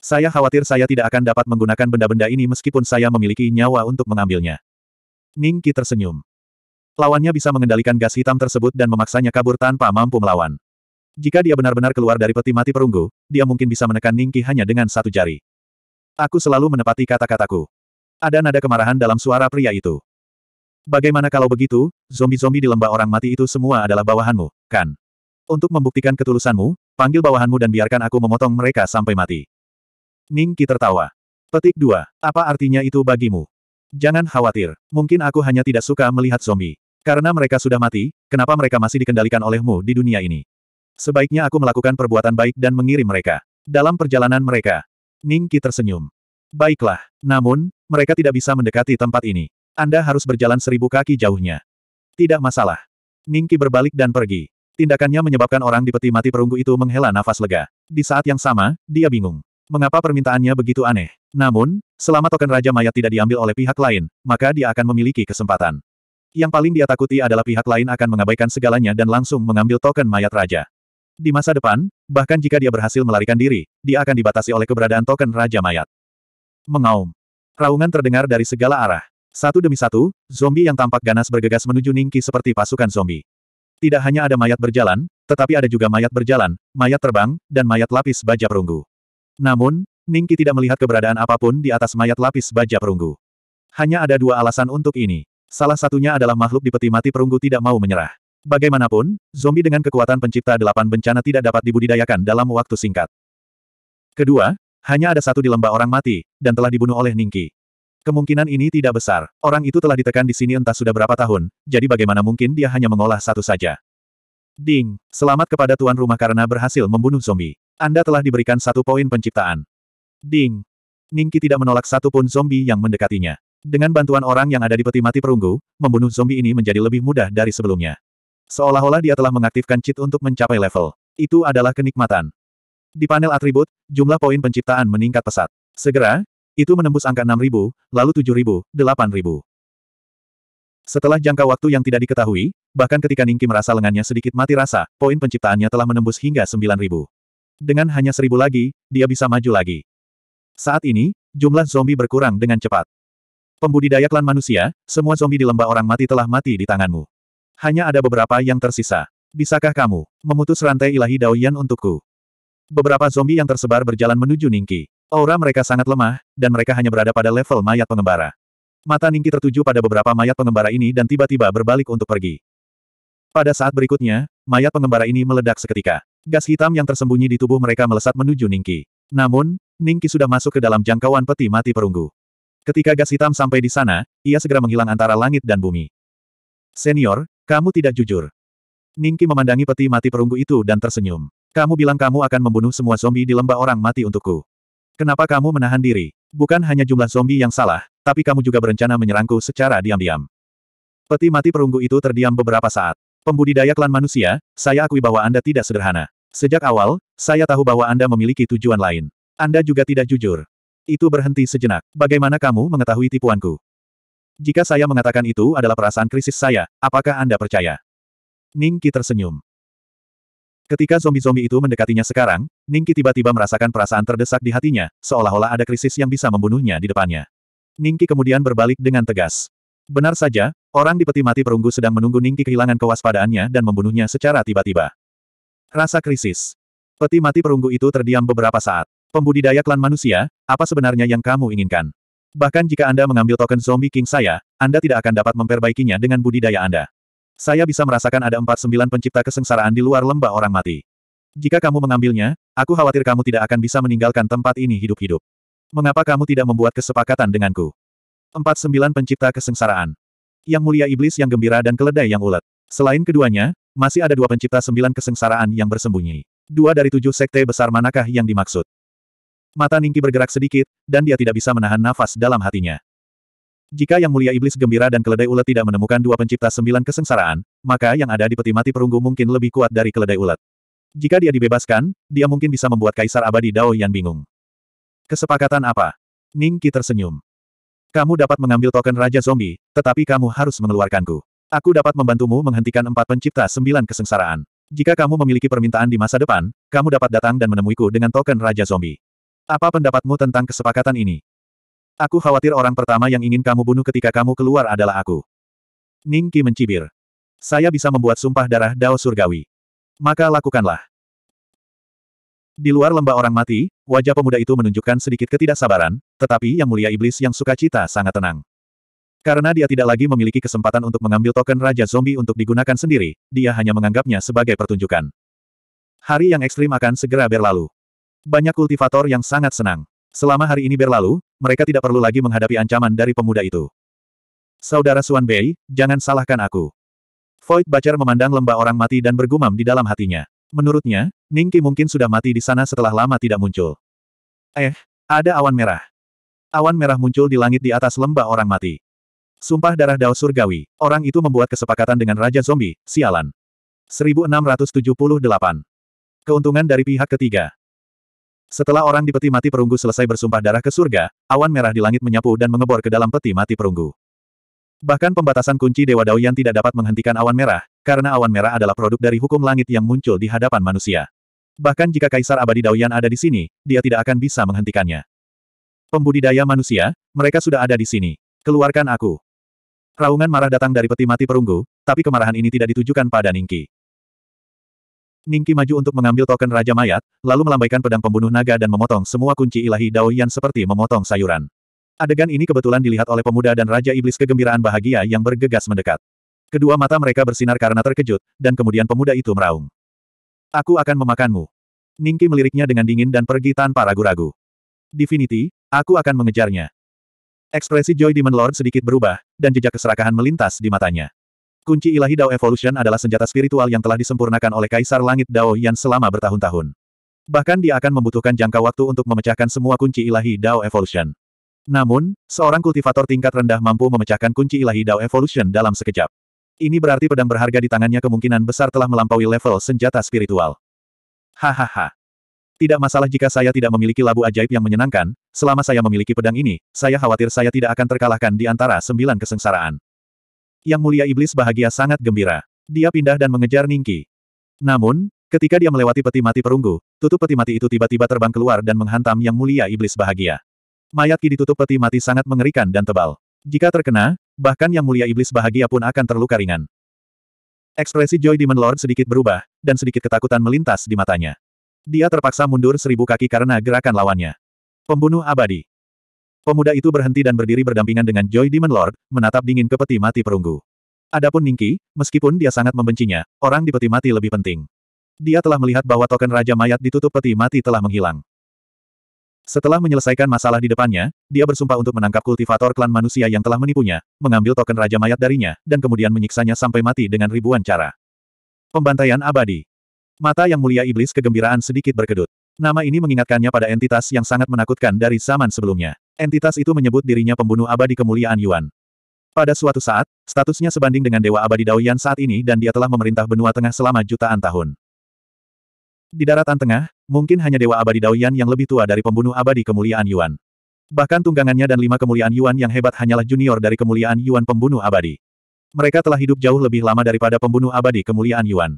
Saya khawatir saya tidak akan dapat menggunakan benda-benda ini meskipun saya memiliki nyawa untuk mengambilnya. Ning Qi tersenyum. Lawannya bisa mengendalikan gas hitam tersebut dan memaksanya kabur tanpa mampu melawan. Jika dia benar-benar keluar dari peti mati perunggu, dia mungkin bisa menekan Ning Qi hanya dengan satu jari. Aku selalu menepati kata-kataku. Ada nada kemarahan dalam suara pria itu. Bagaimana kalau begitu, zombie-zombie di lembah orang mati itu semua adalah bawahanmu, kan? Untuk membuktikan ketulusanmu, panggil bawahanmu dan biarkan aku memotong mereka sampai mati. Ning Qi tertawa. Petik 2. Apa artinya itu bagimu? Jangan khawatir. Mungkin aku hanya tidak suka melihat zombie. Karena mereka sudah mati, kenapa mereka masih dikendalikan olehmu di dunia ini? Sebaiknya aku melakukan perbuatan baik dan mengirim mereka. Dalam perjalanan mereka, Ning Qi tersenyum. Baiklah, namun, mereka tidak bisa mendekati tempat ini. Anda harus berjalan seribu kaki jauhnya. Tidak masalah. Ningki berbalik dan pergi. Tindakannya menyebabkan orang di peti mati perunggu itu menghela nafas lega. Di saat yang sama, dia bingung. Mengapa permintaannya begitu aneh? Namun, selama token Raja Mayat tidak diambil oleh pihak lain, maka dia akan memiliki kesempatan. Yang paling dia takuti adalah pihak lain akan mengabaikan segalanya dan langsung mengambil token mayat raja. Di masa depan, bahkan jika dia berhasil melarikan diri, dia akan dibatasi oleh keberadaan token Raja Mayat. Mengaum. Raungan terdengar dari segala arah. Satu demi satu, zombie yang tampak ganas bergegas menuju Ningki seperti pasukan zombie. Tidak hanya ada mayat berjalan, tetapi ada juga mayat berjalan, mayat terbang, dan mayat lapis baja perunggu. Namun, Ningki tidak melihat keberadaan apapun di atas mayat lapis baja perunggu. Hanya ada dua alasan untuk ini. Salah satunya adalah makhluk di peti mati perunggu tidak mau menyerah. Bagaimanapun, zombie dengan kekuatan pencipta delapan bencana tidak dapat dibudidayakan dalam waktu singkat. Kedua, hanya ada satu di lembah orang mati, dan telah dibunuh oleh Ningki. Kemungkinan ini tidak besar. Orang itu telah ditekan di sini entah sudah berapa tahun, jadi bagaimana mungkin dia hanya mengolah satu saja. Ding, selamat kepada tuan rumah karena berhasil membunuh zombie. Anda telah diberikan satu poin penciptaan. Ding. Ningki tidak menolak satu pun zombie yang mendekatinya. Dengan bantuan orang yang ada di peti mati perunggu, membunuh zombie ini menjadi lebih mudah dari sebelumnya. Seolah-olah dia telah mengaktifkan cheat untuk mencapai level. Itu adalah kenikmatan. Di panel atribut, jumlah poin penciptaan meningkat pesat. Segera, itu menembus angka 6.000, lalu 7.000, 8.000. Setelah jangka waktu yang tidak diketahui, bahkan ketika Ningki merasa lengannya sedikit mati rasa, poin penciptaannya telah menembus hingga 9.000. Dengan hanya 1.000 lagi, dia bisa maju lagi. Saat ini, jumlah zombie berkurang dengan cepat. Pembudidaya klan manusia, semua zombie di lembah orang mati telah mati di tanganmu. Hanya ada beberapa yang tersisa. Bisakah kamu memutus rantai ilahi Daoyan untukku? Beberapa zombie yang tersebar berjalan menuju Ningki. Aura mereka sangat lemah, dan mereka hanya berada pada level mayat pengembara. Mata Ningki tertuju pada beberapa mayat pengembara ini dan tiba-tiba berbalik untuk pergi. Pada saat berikutnya, mayat pengembara ini meledak seketika. Gas hitam yang tersembunyi di tubuh mereka melesat menuju Ningki. Namun, Ningki sudah masuk ke dalam jangkauan peti mati perunggu. Ketika gas hitam sampai di sana, ia segera menghilang antara langit dan bumi. Senior, kamu tidak jujur. Ningki memandangi peti mati perunggu itu dan tersenyum. Kamu bilang kamu akan membunuh semua zombie di lembah orang mati untukku. Kenapa kamu menahan diri? Bukan hanya jumlah zombie yang salah, tapi kamu juga berencana menyerangku secara diam-diam. Peti mati perunggu itu terdiam beberapa saat. Pembudidaya klan manusia, saya akui bahwa Anda tidak sederhana. Sejak awal, saya tahu bahwa Anda memiliki tujuan lain. Anda juga tidak jujur. Itu berhenti sejenak. Bagaimana kamu mengetahui tipuanku? Jika saya mengatakan itu adalah perasaan krisis saya, apakah Anda percaya? Ningki tersenyum. Ketika zombie-zombie itu mendekatinya sekarang, Ningki tiba-tiba merasakan perasaan terdesak di hatinya, seolah-olah ada krisis yang bisa membunuhnya di depannya. Ningki kemudian berbalik dengan tegas. Benar saja, orang di peti mati perunggu sedang menunggu Ningki kehilangan kewaspadaannya dan membunuhnya secara tiba-tiba. Rasa krisis. Peti mati perunggu itu terdiam beberapa saat. Pembudidaya klan manusia, apa sebenarnya yang kamu inginkan? Bahkan jika Anda mengambil token zombie king saya, Anda tidak akan dapat memperbaikinya dengan budidaya Anda. Saya bisa merasakan ada empat sembilan pencipta kesengsaraan di luar lembah orang mati. Jika kamu mengambilnya, aku khawatir kamu tidak akan bisa meninggalkan tempat ini hidup-hidup. Mengapa kamu tidak membuat kesepakatan denganku? 49 Pencipta Kesengsaraan Yang mulia iblis yang gembira dan keledai yang ulet. Selain keduanya, masih ada dua pencipta sembilan kesengsaraan yang bersembunyi. Dua dari tujuh sekte besar manakah yang dimaksud? Mata Ningki bergerak sedikit, dan dia tidak bisa menahan nafas dalam hatinya. Jika Yang Mulia Iblis Gembira dan Keledai Ulet tidak menemukan dua pencipta sembilan kesengsaraan, maka yang ada di peti mati perunggu mungkin lebih kuat dari Keledai Ulet. Jika dia dibebaskan, dia mungkin bisa membuat Kaisar Abadi Dao Yan bingung. Kesepakatan apa? Ning Qi tersenyum. Kamu dapat mengambil token Raja Zombie, tetapi kamu harus mengeluarkanku. Aku dapat membantumu menghentikan empat pencipta sembilan kesengsaraan. Jika kamu memiliki permintaan di masa depan, kamu dapat datang dan menemuiku dengan token Raja Zombie. Apa pendapatmu tentang kesepakatan ini? Aku khawatir orang pertama yang ingin kamu bunuh ketika kamu keluar adalah aku. Ning Qi mencibir. Saya bisa membuat sumpah darah Dao Surgawi. Maka lakukanlah. Di luar lembah orang mati, wajah pemuda itu menunjukkan sedikit ketidaksabaran, tetapi yang mulia iblis yang suka cita sangat tenang. Karena dia tidak lagi memiliki kesempatan untuk mengambil token Raja Zombie untuk digunakan sendiri, dia hanya menganggapnya sebagai pertunjukan. Hari yang ekstrim akan segera berlalu. Banyak kultivator yang sangat senang. Selama hari ini berlalu, mereka tidak perlu lagi menghadapi ancaman dari pemuda itu. Saudara Suan Bei, jangan salahkan aku. Void Bacer memandang lembah orang mati dan bergumam di dalam hatinya. Menurutnya, Ningki mungkin sudah mati di sana setelah lama tidak muncul. Eh, ada awan merah. Awan merah muncul di langit di atas lembah orang mati. Sumpah darah Dao Surgawi, orang itu membuat kesepakatan dengan Raja Zombie, sialan. 1678. Keuntungan dari pihak ketiga. Setelah orang di peti mati perunggu selesai bersumpah darah ke surga, awan merah di langit menyapu dan mengebor ke dalam peti mati perunggu. Bahkan pembatasan kunci Dewa Daoyan tidak dapat menghentikan awan merah, karena awan merah adalah produk dari hukum langit yang muncul di hadapan manusia. Bahkan jika Kaisar Abadi Daoyan ada di sini, dia tidak akan bisa menghentikannya. Pembudidaya manusia, mereka sudah ada di sini. Keluarkan aku. Raungan marah datang dari peti mati perunggu, tapi kemarahan ini tidak ditujukan pada Ningki. Ningki maju untuk mengambil token Raja Mayat, lalu melambaikan pedang pembunuh naga dan memotong semua kunci ilahi Daoyan seperti memotong sayuran. Adegan ini kebetulan dilihat oleh pemuda dan Raja Iblis kegembiraan bahagia yang bergegas mendekat. Kedua mata mereka bersinar karena terkejut, dan kemudian pemuda itu meraung. Aku akan memakanmu. Ningki meliriknya dengan dingin dan pergi tanpa ragu-ragu. Divinity, aku akan mengejarnya. Ekspresi Joy Demon Lord sedikit berubah, dan jejak keserakahan melintas di matanya. Kunci ilahi Dao Evolution adalah senjata spiritual yang telah disempurnakan oleh Kaisar Langit Dao yang selama bertahun-tahun. Bahkan dia akan membutuhkan jangka waktu untuk memecahkan semua kunci ilahi Dao Evolution. Namun, seorang kultivator tingkat rendah mampu memecahkan kunci ilahi Dao Evolution dalam sekejap. Ini berarti pedang berharga di tangannya kemungkinan besar telah melampaui level senjata spiritual. Hahaha. Tidak masalah jika saya tidak memiliki labu ajaib yang menyenangkan, selama saya memiliki pedang ini, saya khawatir saya tidak akan terkalahkan di antara sembilan kesengsaraan. Yang mulia iblis bahagia sangat gembira. Dia pindah dan mengejar Ningki. Namun, Ketika dia melewati peti mati perunggu, tutup peti mati itu tiba-tiba terbang keluar dan menghantam Yang Mulia Iblis Bahagia. Mayat Ki ditutup peti mati sangat mengerikan dan tebal. Jika terkena, bahkan yang mulia iblis bahagia pun akan terluka ringan. Ekspresi Joy Demon Lord sedikit berubah, dan sedikit ketakutan melintas di matanya. Dia terpaksa mundur seribu kaki karena gerakan lawannya. Pembunuh abadi. Pemuda itu berhenti dan berdiri berdampingan dengan Joy Demon Lord, menatap dingin ke peti mati perunggu. Adapun Ningki, meskipun dia sangat membencinya, orang di peti mati lebih penting. Dia telah melihat bahwa token Raja Mayat ditutup peti mati telah menghilang. Setelah menyelesaikan masalah di depannya, dia bersumpah untuk menangkap kultivator klan manusia yang telah menipunya, mengambil token Raja Mayat darinya, dan kemudian menyiksanya sampai mati dengan ribuan cara. Pembantaian abadi. Mata yang mulia iblis kegembiraan sedikit berkedut. Nama ini mengingatkannya pada entitas yang sangat menakutkan dari zaman sebelumnya. Entitas itu menyebut dirinya pembunuh abadi kemuliaan Yuan. Pada suatu saat, statusnya sebanding dengan Dewa Abadi Daoyan saat ini dan dia telah memerintah benua tengah selama jutaan tahun. Di daratan tengah, Mungkin hanya Dewa Abadi Daoyan yang lebih tua dari pembunuh abadi kemuliaan Yuan. Bahkan tunggangannya dan lima kemuliaan Yuan yang hebat hanyalah junior dari kemuliaan Yuan pembunuh abadi. Mereka telah hidup jauh lebih lama daripada pembunuh abadi kemuliaan Yuan.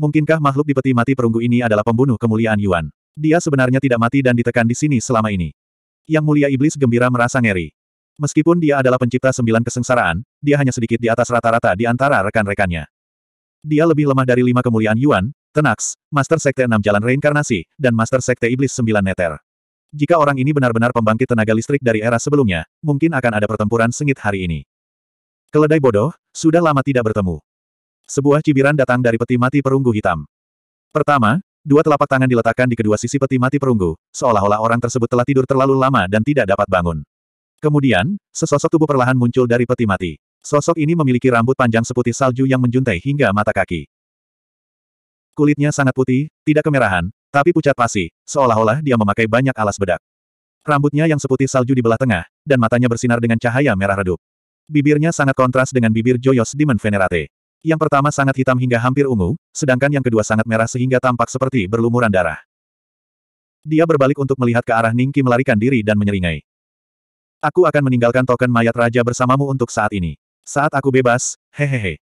Mungkinkah makhluk di peti mati perunggu ini adalah pembunuh kemuliaan Yuan? Dia sebenarnya tidak mati dan ditekan di sini selama ini. Yang mulia iblis gembira merasa ngeri. Meskipun dia adalah pencipta sembilan kesengsaraan, dia hanya sedikit di atas rata-rata di antara rekan-rekannya. Dia lebih lemah dari lima kemuliaan Yuan, Tenax, Master Sekte 6 Jalan Reinkarnasi, dan Master Sekte Iblis 9 Neter. Jika orang ini benar-benar pembangkit tenaga listrik dari era sebelumnya, mungkin akan ada pertempuran sengit hari ini. Keledai bodoh, sudah lama tidak bertemu. Sebuah cibiran datang dari peti mati perunggu hitam. Pertama, dua telapak tangan diletakkan di kedua sisi peti mati perunggu, seolah-olah orang tersebut telah tidur terlalu lama dan tidak dapat bangun. Kemudian, sesosok tubuh perlahan muncul dari peti mati. Sosok ini memiliki rambut panjang seputih salju yang menjuntai hingga mata kaki. Kulitnya sangat putih, tidak kemerahan, tapi pucat pasi, seolah-olah dia memakai banyak alas bedak. Rambutnya yang seputih salju di belah tengah, dan matanya bersinar dengan cahaya merah redup. Bibirnya sangat kontras dengan bibir Joyos Demon Venerate. Yang pertama sangat hitam hingga hampir ungu, sedangkan yang kedua sangat merah sehingga tampak seperti berlumuran darah. Dia berbalik untuk melihat ke arah Ningki melarikan diri dan menyeringai. Aku akan meninggalkan token mayat raja bersamamu untuk saat ini. Saat aku bebas, hehehe.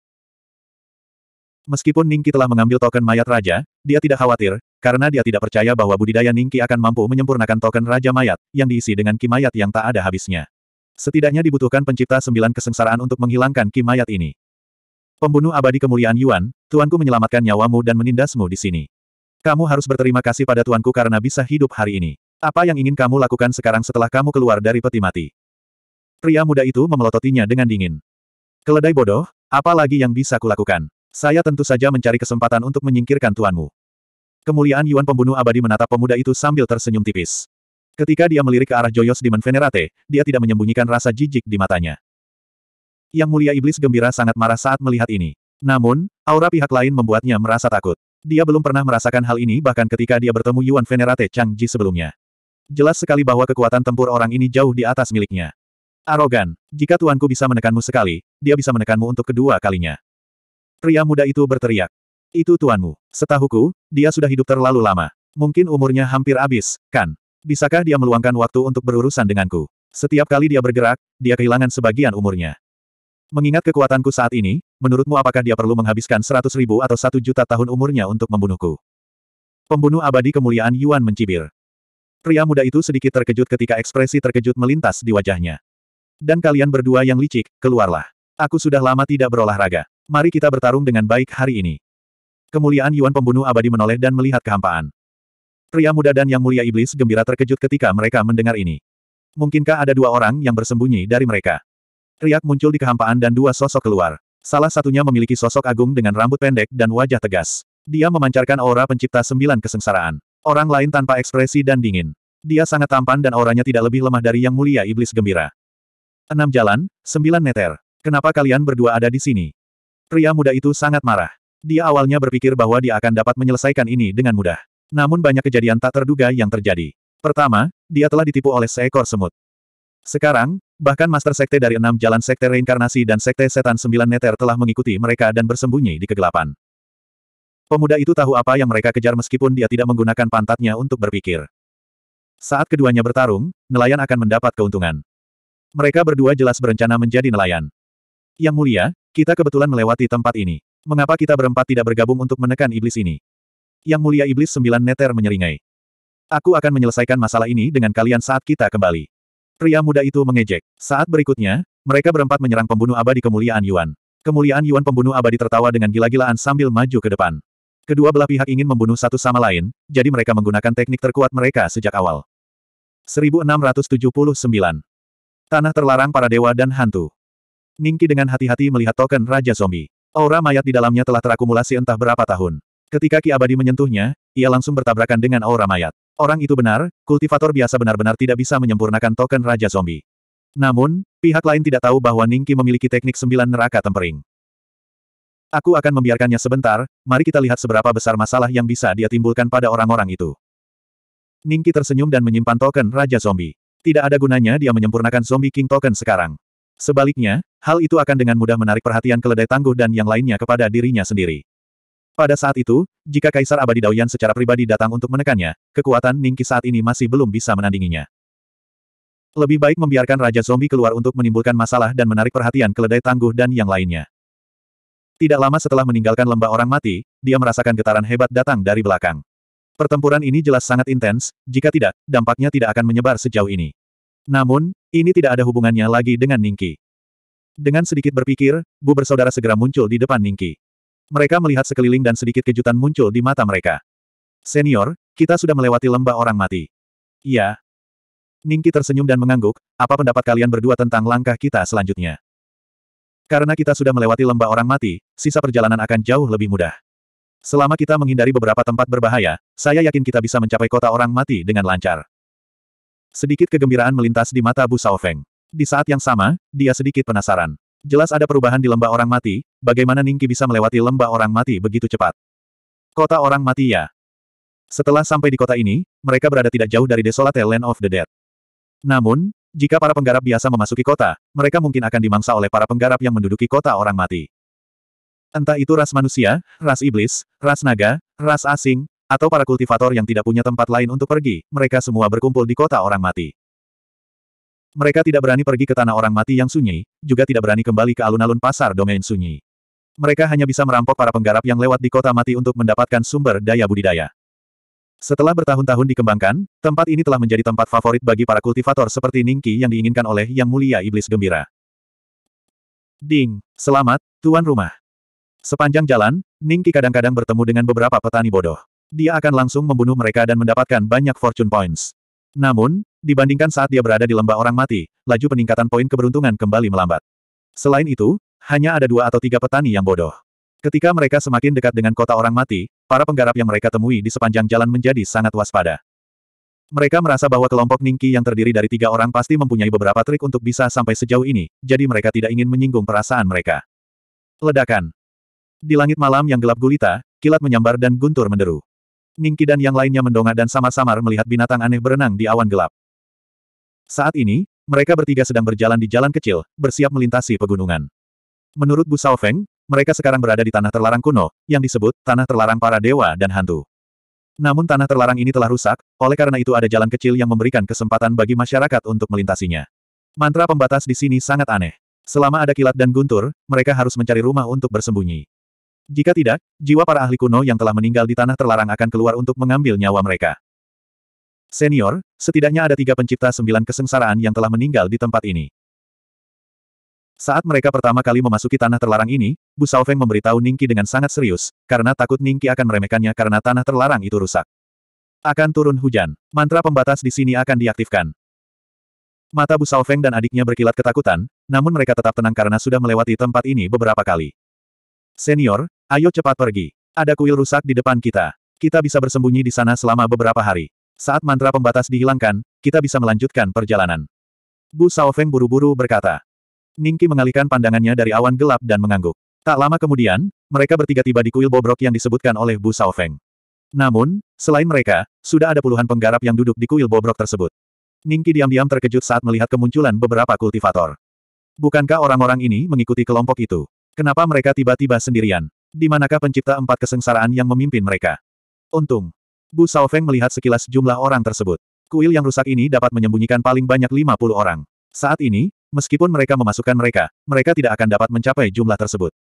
Meskipun Ningki telah mengambil token mayat raja, dia tidak khawatir, karena dia tidak percaya bahwa budidaya Ningki akan mampu menyempurnakan token raja mayat, yang diisi dengan ki mayat yang tak ada habisnya. Setidaknya dibutuhkan pencipta sembilan kesengsaraan untuk menghilangkan ki mayat ini. Pembunuh abadi kemuliaan Yuan, tuanku menyelamatkan nyawamu dan menindasmu di sini. Kamu harus berterima kasih pada tuanku karena bisa hidup hari ini. Apa yang ingin kamu lakukan sekarang setelah kamu keluar dari peti mati? Pria muda itu memelototinya dengan dingin. Keledai bodoh, apa lagi yang bisa kulakukan? Saya tentu saja mencari kesempatan untuk menyingkirkan tuanmu. Kemuliaan Yuan pembunuh abadi menatap pemuda itu sambil tersenyum tipis. Ketika dia melirik ke arah Joyos di Venerate, dia tidak menyembunyikan rasa jijik di matanya. Yang mulia iblis gembira sangat marah saat melihat ini. Namun, aura pihak lain membuatnya merasa takut. Dia belum pernah merasakan hal ini bahkan ketika dia bertemu Yuan Venerate Chang Ji sebelumnya. Jelas sekali bahwa kekuatan tempur orang ini jauh di atas miliknya. Arogan, jika tuanku bisa menekanmu sekali, dia bisa menekanmu untuk kedua kalinya. Pria muda itu berteriak. Itu tuanmu. Setahuku, dia sudah hidup terlalu lama. Mungkin umurnya hampir habis, kan? Bisakah dia meluangkan waktu untuk berurusan denganku? Setiap kali dia bergerak, dia kehilangan sebagian umurnya. Mengingat kekuatanku saat ini, menurutmu apakah dia perlu menghabiskan seratus ribu atau satu juta tahun umurnya untuk membunuhku? Pembunuh abadi kemuliaan Yuan mencibir. Pria muda itu sedikit terkejut ketika ekspresi terkejut melintas di wajahnya. Dan kalian berdua yang licik, keluarlah. Aku sudah lama tidak berolahraga. Mari kita bertarung dengan baik hari ini. Kemuliaan Yuan pembunuh abadi menoleh dan melihat kehampaan. Pria muda dan yang mulia iblis gembira terkejut ketika mereka mendengar ini. Mungkinkah ada dua orang yang bersembunyi dari mereka? Riak muncul di kehampaan dan dua sosok keluar. Salah satunya memiliki sosok agung dengan rambut pendek dan wajah tegas. Dia memancarkan aura pencipta sembilan kesengsaraan. Orang lain tanpa ekspresi dan dingin. Dia sangat tampan dan auranya tidak lebih lemah dari yang mulia iblis gembira. Enam jalan, sembilan meter. Kenapa kalian berdua ada di sini? Pria muda itu sangat marah. Dia awalnya berpikir bahwa dia akan dapat menyelesaikan ini dengan mudah. Namun banyak kejadian tak terduga yang terjadi. Pertama, dia telah ditipu oleh seekor semut. Sekarang, bahkan Master Sekte dari enam jalan Sekte Reinkarnasi dan Sekte Setan Sembilan Neter telah mengikuti mereka dan bersembunyi di kegelapan. Pemuda itu tahu apa yang mereka kejar meskipun dia tidak menggunakan pantatnya untuk berpikir. Saat keduanya bertarung, nelayan akan mendapat keuntungan. Mereka berdua jelas berencana menjadi nelayan. Yang mulia, kita kebetulan melewati tempat ini. Mengapa kita berempat tidak bergabung untuk menekan iblis ini? Yang mulia iblis sembilan neter menyeringai. Aku akan menyelesaikan masalah ini dengan kalian saat kita kembali. Pria muda itu mengejek. Saat berikutnya, mereka berempat menyerang pembunuh abadi kemuliaan Yuan. Kemuliaan Yuan pembunuh abadi tertawa dengan gila-gilaan sambil maju ke depan. Kedua belah pihak ingin membunuh satu sama lain, jadi mereka menggunakan teknik terkuat mereka sejak awal. 1679 Tanah terlarang para dewa dan hantu. Ningki dengan hati-hati melihat token Raja Zombie. Aura mayat di dalamnya telah terakumulasi entah berapa tahun. Ketika Ki Abadi menyentuhnya, ia langsung bertabrakan dengan aura mayat. Orang itu benar, kultivator biasa benar-benar tidak bisa menyempurnakan token Raja Zombie. Namun, pihak lain tidak tahu bahwa Ningki memiliki teknik sembilan neraka tempering. Aku akan membiarkannya sebentar, mari kita lihat seberapa besar masalah yang bisa dia timbulkan pada orang-orang itu. Ningki tersenyum dan menyimpan token Raja Zombie. Tidak ada gunanya dia menyempurnakan Zombie King token sekarang. Sebaliknya, hal itu akan dengan mudah menarik perhatian keledai tangguh dan yang lainnya kepada dirinya sendiri. Pada saat itu, jika Kaisar Abadi Daoyan secara pribadi datang untuk menekannya, kekuatan Ningki saat ini masih belum bisa menandinginya. Lebih baik membiarkan Raja Zombie keluar untuk menimbulkan masalah dan menarik perhatian keledai tangguh dan yang lainnya. Tidak lama setelah meninggalkan lembah orang mati, dia merasakan getaran hebat datang dari belakang. Pertempuran ini jelas sangat intens, jika tidak, dampaknya tidak akan menyebar sejauh ini. Namun, ini tidak ada hubungannya lagi dengan Ningki. Dengan sedikit berpikir, Bu bersaudara segera muncul di depan Ningki. Mereka melihat sekeliling dan sedikit kejutan muncul di mata mereka. Senior, kita sudah melewati lembah orang mati. Iya. Ningki tersenyum dan mengangguk, apa pendapat kalian berdua tentang langkah kita selanjutnya? Karena kita sudah melewati lembah orang mati, sisa perjalanan akan jauh lebih mudah. Selama kita menghindari beberapa tempat berbahaya, saya yakin kita bisa mencapai kota orang mati dengan lancar. Sedikit kegembiraan melintas di mata Bu Saofeng. Di saat yang sama, dia sedikit penasaran. Jelas ada perubahan di lembah orang mati, bagaimana Ningki bisa melewati lembah orang mati begitu cepat. Kota orang mati ya. Setelah sampai di kota ini, mereka berada tidak jauh dari desolate Land of the Dead. Namun, jika para penggarap biasa memasuki kota, mereka mungkin akan dimangsa oleh para penggarap yang menduduki kota orang mati. Entah itu ras manusia, ras iblis, ras naga, ras asing, atau para kultivator yang tidak punya tempat lain untuk pergi, mereka semua berkumpul di kota orang mati. Mereka tidak berani pergi ke tanah orang mati yang sunyi, juga tidak berani kembali ke alun-alun pasar domain sunyi. Mereka hanya bisa merampok para penggarap yang lewat di kota mati untuk mendapatkan sumber daya budidaya. Setelah bertahun-tahun dikembangkan, tempat ini telah menjadi tempat favorit bagi para kultivator seperti Ningki yang diinginkan oleh Yang Mulia Iblis Gembira. Ding, selamat, tuan rumah. Sepanjang jalan, Ningki kadang-kadang bertemu dengan beberapa petani bodoh dia akan langsung membunuh mereka dan mendapatkan banyak fortune points. Namun, dibandingkan saat dia berada di lembah orang mati, laju peningkatan poin keberuntungan kembali melambat. Selain itu, hanya ada dua atau tiga petani yang bodoh. Ketika mereka semakin dekat dengan kota orang mati, para penggarap yang mereka temui di sepanjang jalan menjadi sangat waspada. Mereka merasa bahwa kelompok Ningki yang terdiri dari tiga orang pasti mempunyai beberapa trik untuk bisa sampai sejauh ini, jadi mereka tidak ingin menyinggung perasaan mereka. Ledakan. Di langit malam yang gelap gulita, kilat menyambar dan guntur menderu. Ningki dan yang lainnya mendongak dan samar samar melihat binatang aneh berenang di awan gelap. Saat ini, mereka bertiga sedang berjalan di jalan kecil, bersiap melintasi pegunungan. Menurut Bu Saofeng, mereka sekarang berada di tanah terlarang kuno, yang disebut tanah terlarang para dewa dan hantu. Namun tanah terlarang ini telah rusak, oleh karena itu ada jalan kecil yang memberikan kesempatan bagi masyarakat untuk melintasinya. Mantra pembatas di sini sangat aneh. Selama ada kilat dan guntur, mereka harus mencari rumah untuk bersembunyi. Jika tidak, jiwa para ahli kuno yang telah meninggal di tanah terlarang akan keluar untuk mengambil nyawa mereka. Senior, setidaknya ada tiga pencipta sembilan kesengsaraan yang telah meninggal di tempat ini. Saat mereka pertama kali memasuki tanah terlarang ini, Bu Saofeng memberitahu Ningki dengan sangat serius, karena takut Ningki akan meremehkannya karena tanah terlarang itu rusak. Akan turun hujan. Mantra pembatas di sini akan diaktifkan. Mata Bu Saofeng dan adiknya berkilat ketakutan, namun mereka tetap tenang karena sudah melewati tempat ini beberapa kali. Senior, ayo cepat pergi. Ada kuil rusak di depan kita. Kita bisa bersembunyi di sana selama beberapa hari. Saat mantra pembatas dihilangkan, kita bisa melanjutkan perjalanan. Bu Saofeng buru-buru berkata. Ningki mengalihkan pandangannya dari awan gelap dan mengangguk. Tak lama kemudian, mereka bertiga tiba di kuil bobrok yang disebutkan oleh Bu Saofeng. Namun, selain mereka, sudah ada puluhan penggarap yang duduk di kuil bobrok tersebut. Ningki diam-diam terkejut saat melihat kemunculan beberapa kultivator. Bukankah orang-orang ini mengikuti kelompok itu? Kenapa mereka tiba-tiba sendirian? Di manakah pencipta empat kesengsaraan yang memimpin mereka? Untung. Bu Feng melihat sekilas jumlah orang tersebut. Kuil yang rusak ini dapat menyembunyikan paling banyak 50 orang. Saat ini, meskipun mereka memasukkan mereka, mereka tidak akan dapat mencapai jumlah tersebut.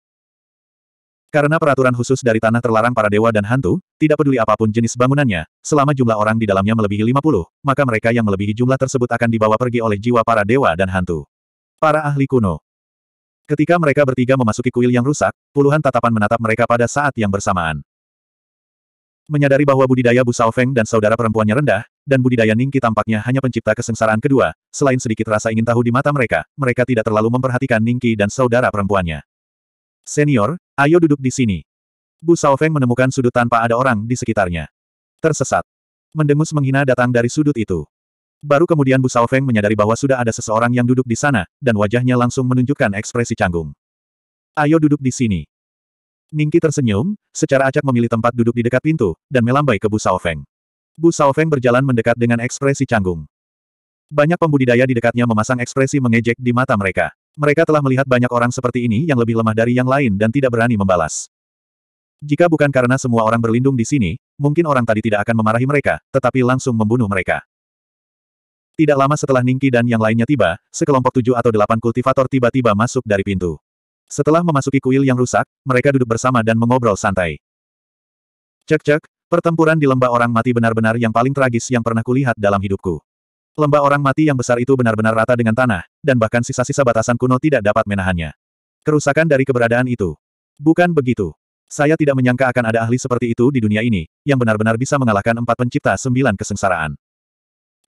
Karena peraturan khusus dari tanah terlarang para dewa dan hantu, tidak peduli apapun jenis bangunannya, selama jumlah orang di dalamnya melebihi 50, maka mereka yang melebihi jumlah tersebut akan dibawa pergi oleh jiwa para dewa dan hantu. Para ahli kuno, Ketika mereka bertiga memasuki kuil yang rusak, puluhan tatapan menatap mereka pada saat yang bersamaan. Menyadari bahwa budidaya Bu Feng dan saudara perempuannya rendah, dan budidaya Ningki tampaknya hanya pencipta kesengsaraan kedua, selain sedikit rasa ingin tahu di mata mereka, mereka tidak terlalu memperhatikan Ningki dan saudara perempuannya. Senior, ayo duduk di sini. Bu Feng menemukan sudut tanpa ada orang di sekitarnya. Tersesat. Mendengus menghina datang dari sudut itu. Baru kemudian Bu Feng menyadari bahwa sudah ada seseorang yang duduk di sana, dan wajahnya langsung menunjukkan ekspresi canggung. Ayo duduk di sini. Ningki tersenyum, secara acak memilih tempat duduk di dekat pintu, dan melambai ke Bu Feng. Bu Feng berjalan mendekat dengan ekspresi canggung. Banyak pembudidaya di dekatnya memasang ekspresi mengejek di mata mereka. Mereka telah melihat banyak orang seperti ini yang lebih lemah dari yang lain dan tidak berani membalas. Jika bukan karena semua orang berlindung di sini, mungkin orang tadi tidak akan memarahi mereka, tetapi langsung membunuh mereka. Tidak lama setelah Ningki dan yang lainnya tiba, sekelompok tujuh atau delapan kultivator tiba-tiba masuk dari pintu. Setelah memasuki kuil yang rusak, mereka duduk bersama dan mengobrol santai. Cek-cek, pertempuran di lembah orang mati benar-benar yang paling tragis yang pernah kulihat dalam hidupku. Lembah orang mati yang besar itu benar-benar rata dengan tanah, dan bahkan sisa-sisa batasan kuno tidak dapat menahannya. Kerusakan dari keberadaan itu. Bukan begitu. Saya tidak menyangka akan ada ahli seperti itu di dunia ini, yang benar-benar bisa mengalahkan empat pencipta sembilan kesengsaraan.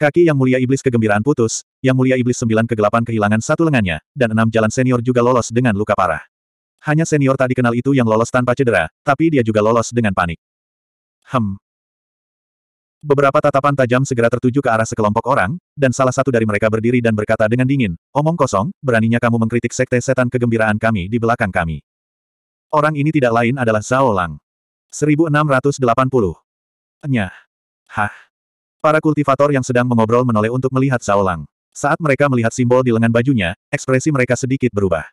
Kaki Yang Mulia Iblis kegembiraan putus, Yang Mulia Iblis sembilan kegelapan kehilangan satu lengannya, dan enam jalan senior juga lolos dengan luka parah. Hanya senior tak dikenal itu yang lolos tanpa cedera, tapi dia juga lolos dengan panik. Hem. Beberapa tatapan tajam segera tertuju ke arah sekelompok orang, dan salah satu dari mereka berdiri dan berkata dengan dingin, Omong kosong, beraninya kamu mengkritik sekte setan kegembiraan kami di belakang kami. Orang ini tidak lain adalah Zhao Lang. 1680. Nyah. Hah. Para kultivator yang sedang mengobrol menoleh untuk melihat Lang. Saat mereka melihat simbol di lengan bajunya, ekspresi mereka sedikit berubah.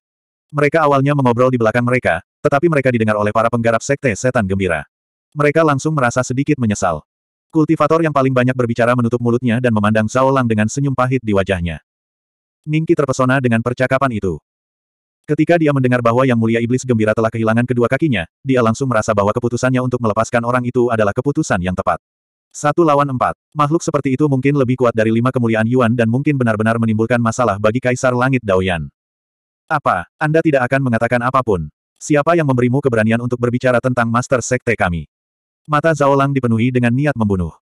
Mereka awalnya mengobrol di belakang mereka, tetapi mereka didengar oleh para penggarap sekte setan gembira. Mereka langsung merasa sedikit menyesal. Kultivator yang paling banyak berbicara menutup mulutnya dan memandang Lang dengan senyum pahit di wajahnya. Ningki terpesona dengan percakapan itu. Ketika dia mendengar bahwa Yang Mulia Iblis Gembira telah kehilangan kedua kakinya, dia langsung merasa bahwa keputusannya untuk melepaskan orang itu adalah keputusan yang tepat. Satu lawan empat. Makhluk seperti itu mungkin lebih kuat dari lima kemuliaan Yuan dan mungkin benar-benar menimbulkan masalah bagi Kaisar Langit Daoyan. Apa, Anda tidak akan mengatakan apapun? Siapa yang memberimu keberanian untuk berbicara tentang Master Sekte kami? Mata Zhao Lang dipenuhi dengan niat membunuh.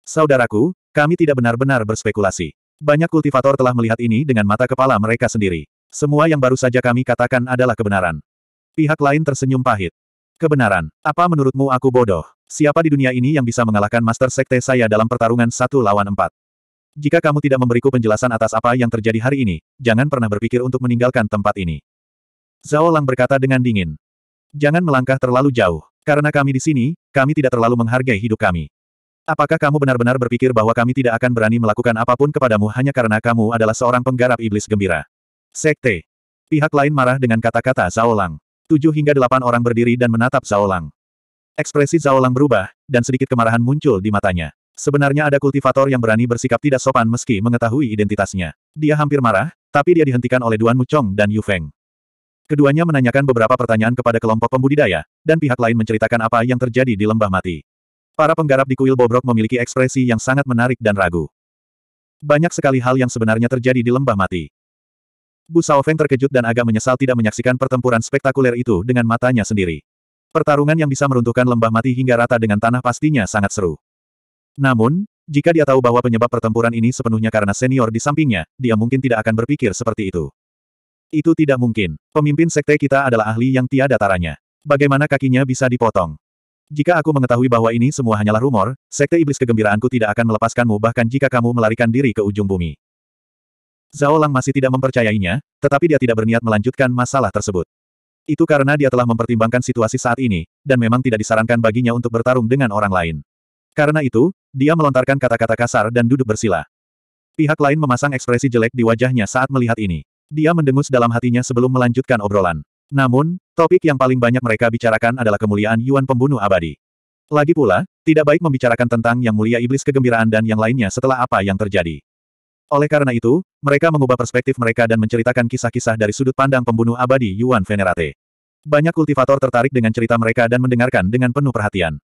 Saudaraku, kami tidak benar-benar berspekulasi. Banyak kultivator telah melihat ini dengan mata kepala mereka sendiri. Semua yang baru saja kami katakan adalah kebenaran. Pihak lain tersenyum pahit. Kebenaran. Apa menurutmu aku bodoh? Siapa di dunia ini yang bisa mengalahkan Master Sekte saya dalam pertarungan satu lawan empat? Jika kamu tidak memberiku penjelasan atas apa yang terjadi hari ini, jangan pernah berpikir untuk meninggalkan tempat ini. Zhao Lang berkata dengan dingin. Jangan melangkah terlalu jauh. Karena kami di sini, kami tidak terlalu menghargai hidup kami. Apakah kamu benar-benar berpikir bahwa kami tidak akan berani melakukan apapun kepadamu hanya karena kamu adalah seorang penggarap iblis gembira? Sekte. Pihak lain marah dengan kata-kata Zhao Lang. Tujuh hingga delapan orang berdiri dan menatap Zhao Lang. Ekspresi Zhao Lang berubah, dan sedikit kemarahan muncul di matanya. Sebenarnya ada kultivator yang berani bersikap tidak sopan meski mengetahui identitasnya. Dia hampir marah, tapi dia dihentikan oleh Duan Muchong dan Yu Feng. Keduanya menanyakan beberapa pertanyaan kepada kelompok pembudidaya, dan pihak lain menceritakan apa yang terjadi di lembah mati. Para penggarap di kuil bobrok memiliki ekspresi yang sangat menarik dan ragu. Banyak sekali hal yang sebenarnya terjadi di lembah mati. Bu Saofeng terkejut dan agak menyesal tidak menyaksikan pertempuran spektakuler itu dengan matanya sendiri. Pertarungan yang bisa meruntuhkan lembah mati hingga rata dengan tanah pastinya sangat seru. Namun, jika dia tahu bahwa penyebab pertempuran ini sepenuhnya karena senior di sampingnya, dia mungkin tidak akan berpikir seperti itu. Itu tidak mungkin. Pemimpin sekte kita adalah ahli yang tiada taranya. Bagaimana kakinya bisa dipotong? Jika aku mengetahui bahwa ini semua hanyalah rumor, sekte iblis kegembiraanku tidak akan melepaskanmu bahkan jika kamu melarikan diri ke ujung bumi. Zhao Lang masih tidak mempercayainya, tetapi dia tidak berniat melanjutkan masalah tersebut. Itu karena dia telah mempertimbangkan situasi saat ini, dan memang tidak disarankan baginya untuk bertarung dengan orang lain. Karena itu, dia melontarkan kata-kata kasar dan duduk bersila. Pihak lain memasang ekspresi jelek di wajahnya saat melihat ini. Dia mendengus dalam hatinya sebelum melanjutkan obrolan. Namun, topik yang paling banyak mereka bicarakan adalah kemuliaan Yuan pembunuh abadi. Lagi pula, tidak baik membicarakan tentang yang mulia iblis kegembiraan dan yang lainnya setelah apa yang terjadi. Oleh karena itu, mereka mengubah perspektif mereka dan menceritakan kisah-kisah dari sudut pandang pembunuh abadi Yuan Venerate. Banyak kultivator tertarik dengan cerita mereka dan mendengarkan dengan penuh perhatian.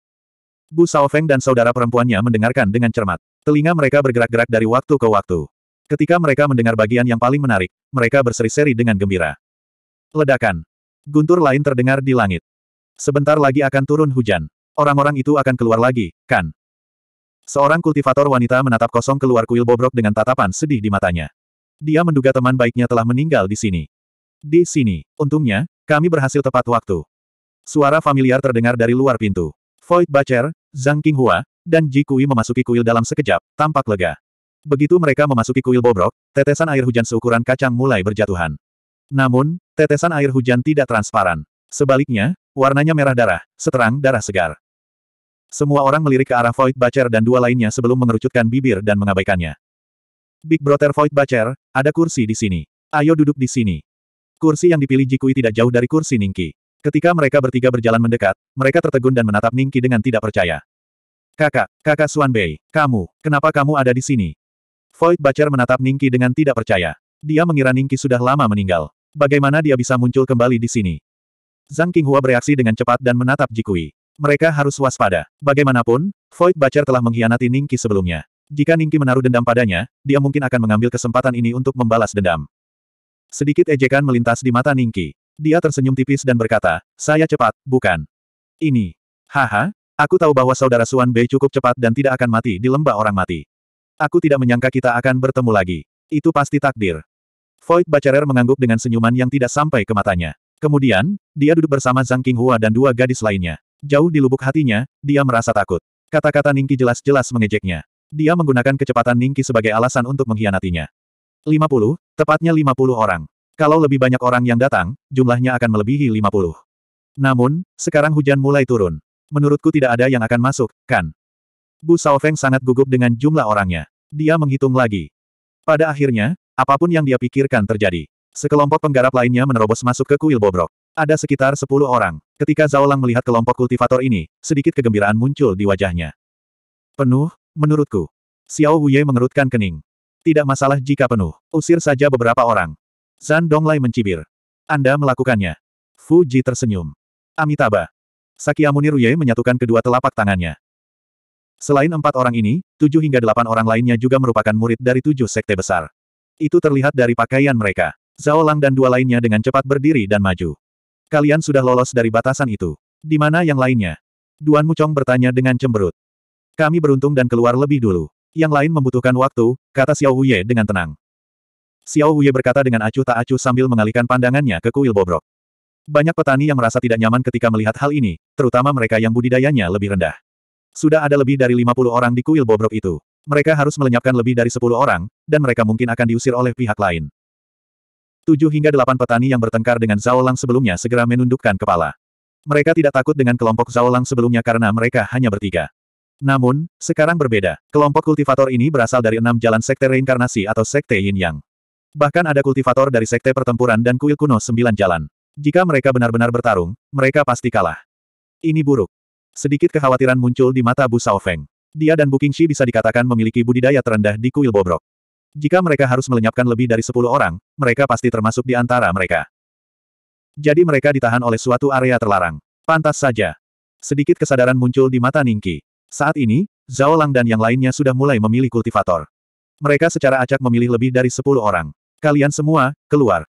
Bu Saofeng dan saudara perempuannya mendengarkan dengan cermat. Telinga mereka bergerak-gerak dari waktu ke waktu. Ketika mereka mendengar bagian yang paling menarik, mereka berseri-seri dengan gembira. Ledakan. Guntur lain terdengar di langit. Sebentar lagi akan turun hujan. Orang-orang itu akan keluar lagi, kan? Seorang kultivator wanita menatap kosong keluar kuil bobrok dengan tatapan sedih di matanya. Dia menduga teman baiknya telah meninggal di sini. Di sini, untungnya, kami berhasil tepat waktu. Suara familiar terdengar dari luar pintu. Void Bacher, Zhang Qinghua, dan Ji Kui memasuki kuil dalam sekejap, tampak lega. Begitu mereka memasuki kuil bobrok, tetesan air hujan seukuran kacang mulai berjatuhan. Namun, tetesan air hujan tidak transparan. Sebaliknya, warnanya merah darah, seterang darah segar. Semua orang melirik ke arah Void Bacher dan dua lainnya sebelum mengerucutkan bibir dan mengabaikannya. Big Brother Void Bacher, ada kursi di sini. Ayo duduk di sini. Kursi yang dipilih Jikui tidak jauh dari kursi Ningki. Ketika mereka bertiga berjalan mendekat, mereka tertegun dan menatap Ningki dengan tidak percaya. Kakak, kakak Suanbei, kamu, kenapa kamu ada di sini? Void Bacher menatap Ningki dengan tidak percaya. Dia mengira Ningki sudah lama meninggal. Bagaimana dia bisa muncul kembali di sini? Zhang Qinghua bereaksi dengan cepat dan menatap Jikui. Mereka harus waspada. Bagaimanapun, Void Bacer telah mengkhianati Ningki sebelumnya. Jika Ningki menaruh dendam padanya, dia mungkin akan mengambil kesempatan ini untuk membalas dendam. Sedikit ejekan melintas di mata Ningki. Dia tersenyum tipis dan berkata, saya cepat, bukan. Ini. Haha, aku tahu bahwa saudara Suan Bei cukup cepat dan tidak akan mati di lembah orang mati. Aku tidak menyangka kita akan bertemu lagi. Itu pasti takdir. Void Bacerer mengangguk dengan senyuman yang tidak sampai ke matanya. Kemudian, dia duduk bersama Zhang Qinghua dan dua gadis lainnya. Jauh di lubuk hatinya, dia merasa takut. Kata-kata Ningki jelas-jelas mengejeknya. Dia menggunakan kecepatan Ningki sebagai alasan untuk mengkhianatinya. 50, tepatnya 50 orang. Kalau lebih banyak orang yang datang, jumlahnya akan melebihi 50. Namun, sekarang hujan mulai turun. Menurutku tidak ada yang akan masuk, kan? Bu Saofeng sangat gugup dengan jumlah orangnya. Dia menghitung lagi. Pada akhirnya, apapun yang dia pikirkan terjadi. Sekelompok penggarap lainnya menerobos masuk ke kuil bobrok. Ada sekitar sepuluh orang. Ketika Zhao Lang melihat kelompok kultivator ini, sedikit kegembiraan muncul di wajahnya. Penuh, menurutku. Xiao Huye mengerutkan kening. Tidak masalah jika penuh. Usir saja beberapa orang. Zan Donglai mencibir. Anda melakukannya. Fuji tersenyum. Amitabha. Sakyamuni Ruye menyatukan kedua telapak tangannya. Selain empat orang ini, tujuh hingga delapan orang lainnya juga merupakan murid dari tujuh sekte besar. Itu terlihat dari pakaian mereka. Zhao Lang dan dua lainnya dengan cepat berdiri dan maju. Kalian sudah lolos dari batasan itu. Di mana yang lainnya? Duan Mucong bertanya dengan cemberut. Kami beruntung dan keluar lebih dulu. Yang lain membutuhkan waktu, kata Xiao Huye dengan tenang. Xiao Huye berkata dengan acuh tak acuh sambil mengalihkan pandangannya ke kuil bobrok. Banyak petani yang merasa tidak nyaman ketika melihat hal ini, terutama mereka yang budidayanya lebih rendah. Sudah ada lebih dari 50 orang di kuil bobrok itu. Mereka harus melenyapkan lebih dari 10 orang, dan mereka mungkin akan diusir oleh pihak lain. Tujuh hingga delapan petani yang bertengkar dengan Zhao Lang sebelumnya segera menundukkan kepala. Mereka tidak takut dengan kelompok Zhao Lang sebelumnya karena mereka hanya bertiga. Namun, sekarang berbeda. Kelompok kultivator ini berasal dari enam jalan sekte reinkarnasi atau sekte yin yang. Bahkan ada kultivator dari sekte pertempuran dan kuil kuno sembilan jalan. Jika mereka benar-benar bertarung, mereka pasti kalah. Ini buruk. Sedikit kekhawatiran muncul di mata Bu Saofeng. Dia dan Bu Qingxi bisa dikatakan memiliki budidaya terendah di kuil bobrok. Jika mereka harus melenyapkan lebih dari sepuluh orang, mereka pasti termasuk di antara mereka. Jadi mereka ditahan oleh suatu area terlarang. Pantas saja. Sedikit kesadaran muncul di mata Ningki. Saat ini, Zhao Lang dan yang lainnya sudah mulai memilih kultivator. Mereka secara acak memilih lebih dari sepuluh orang. Kalian semua, keluar.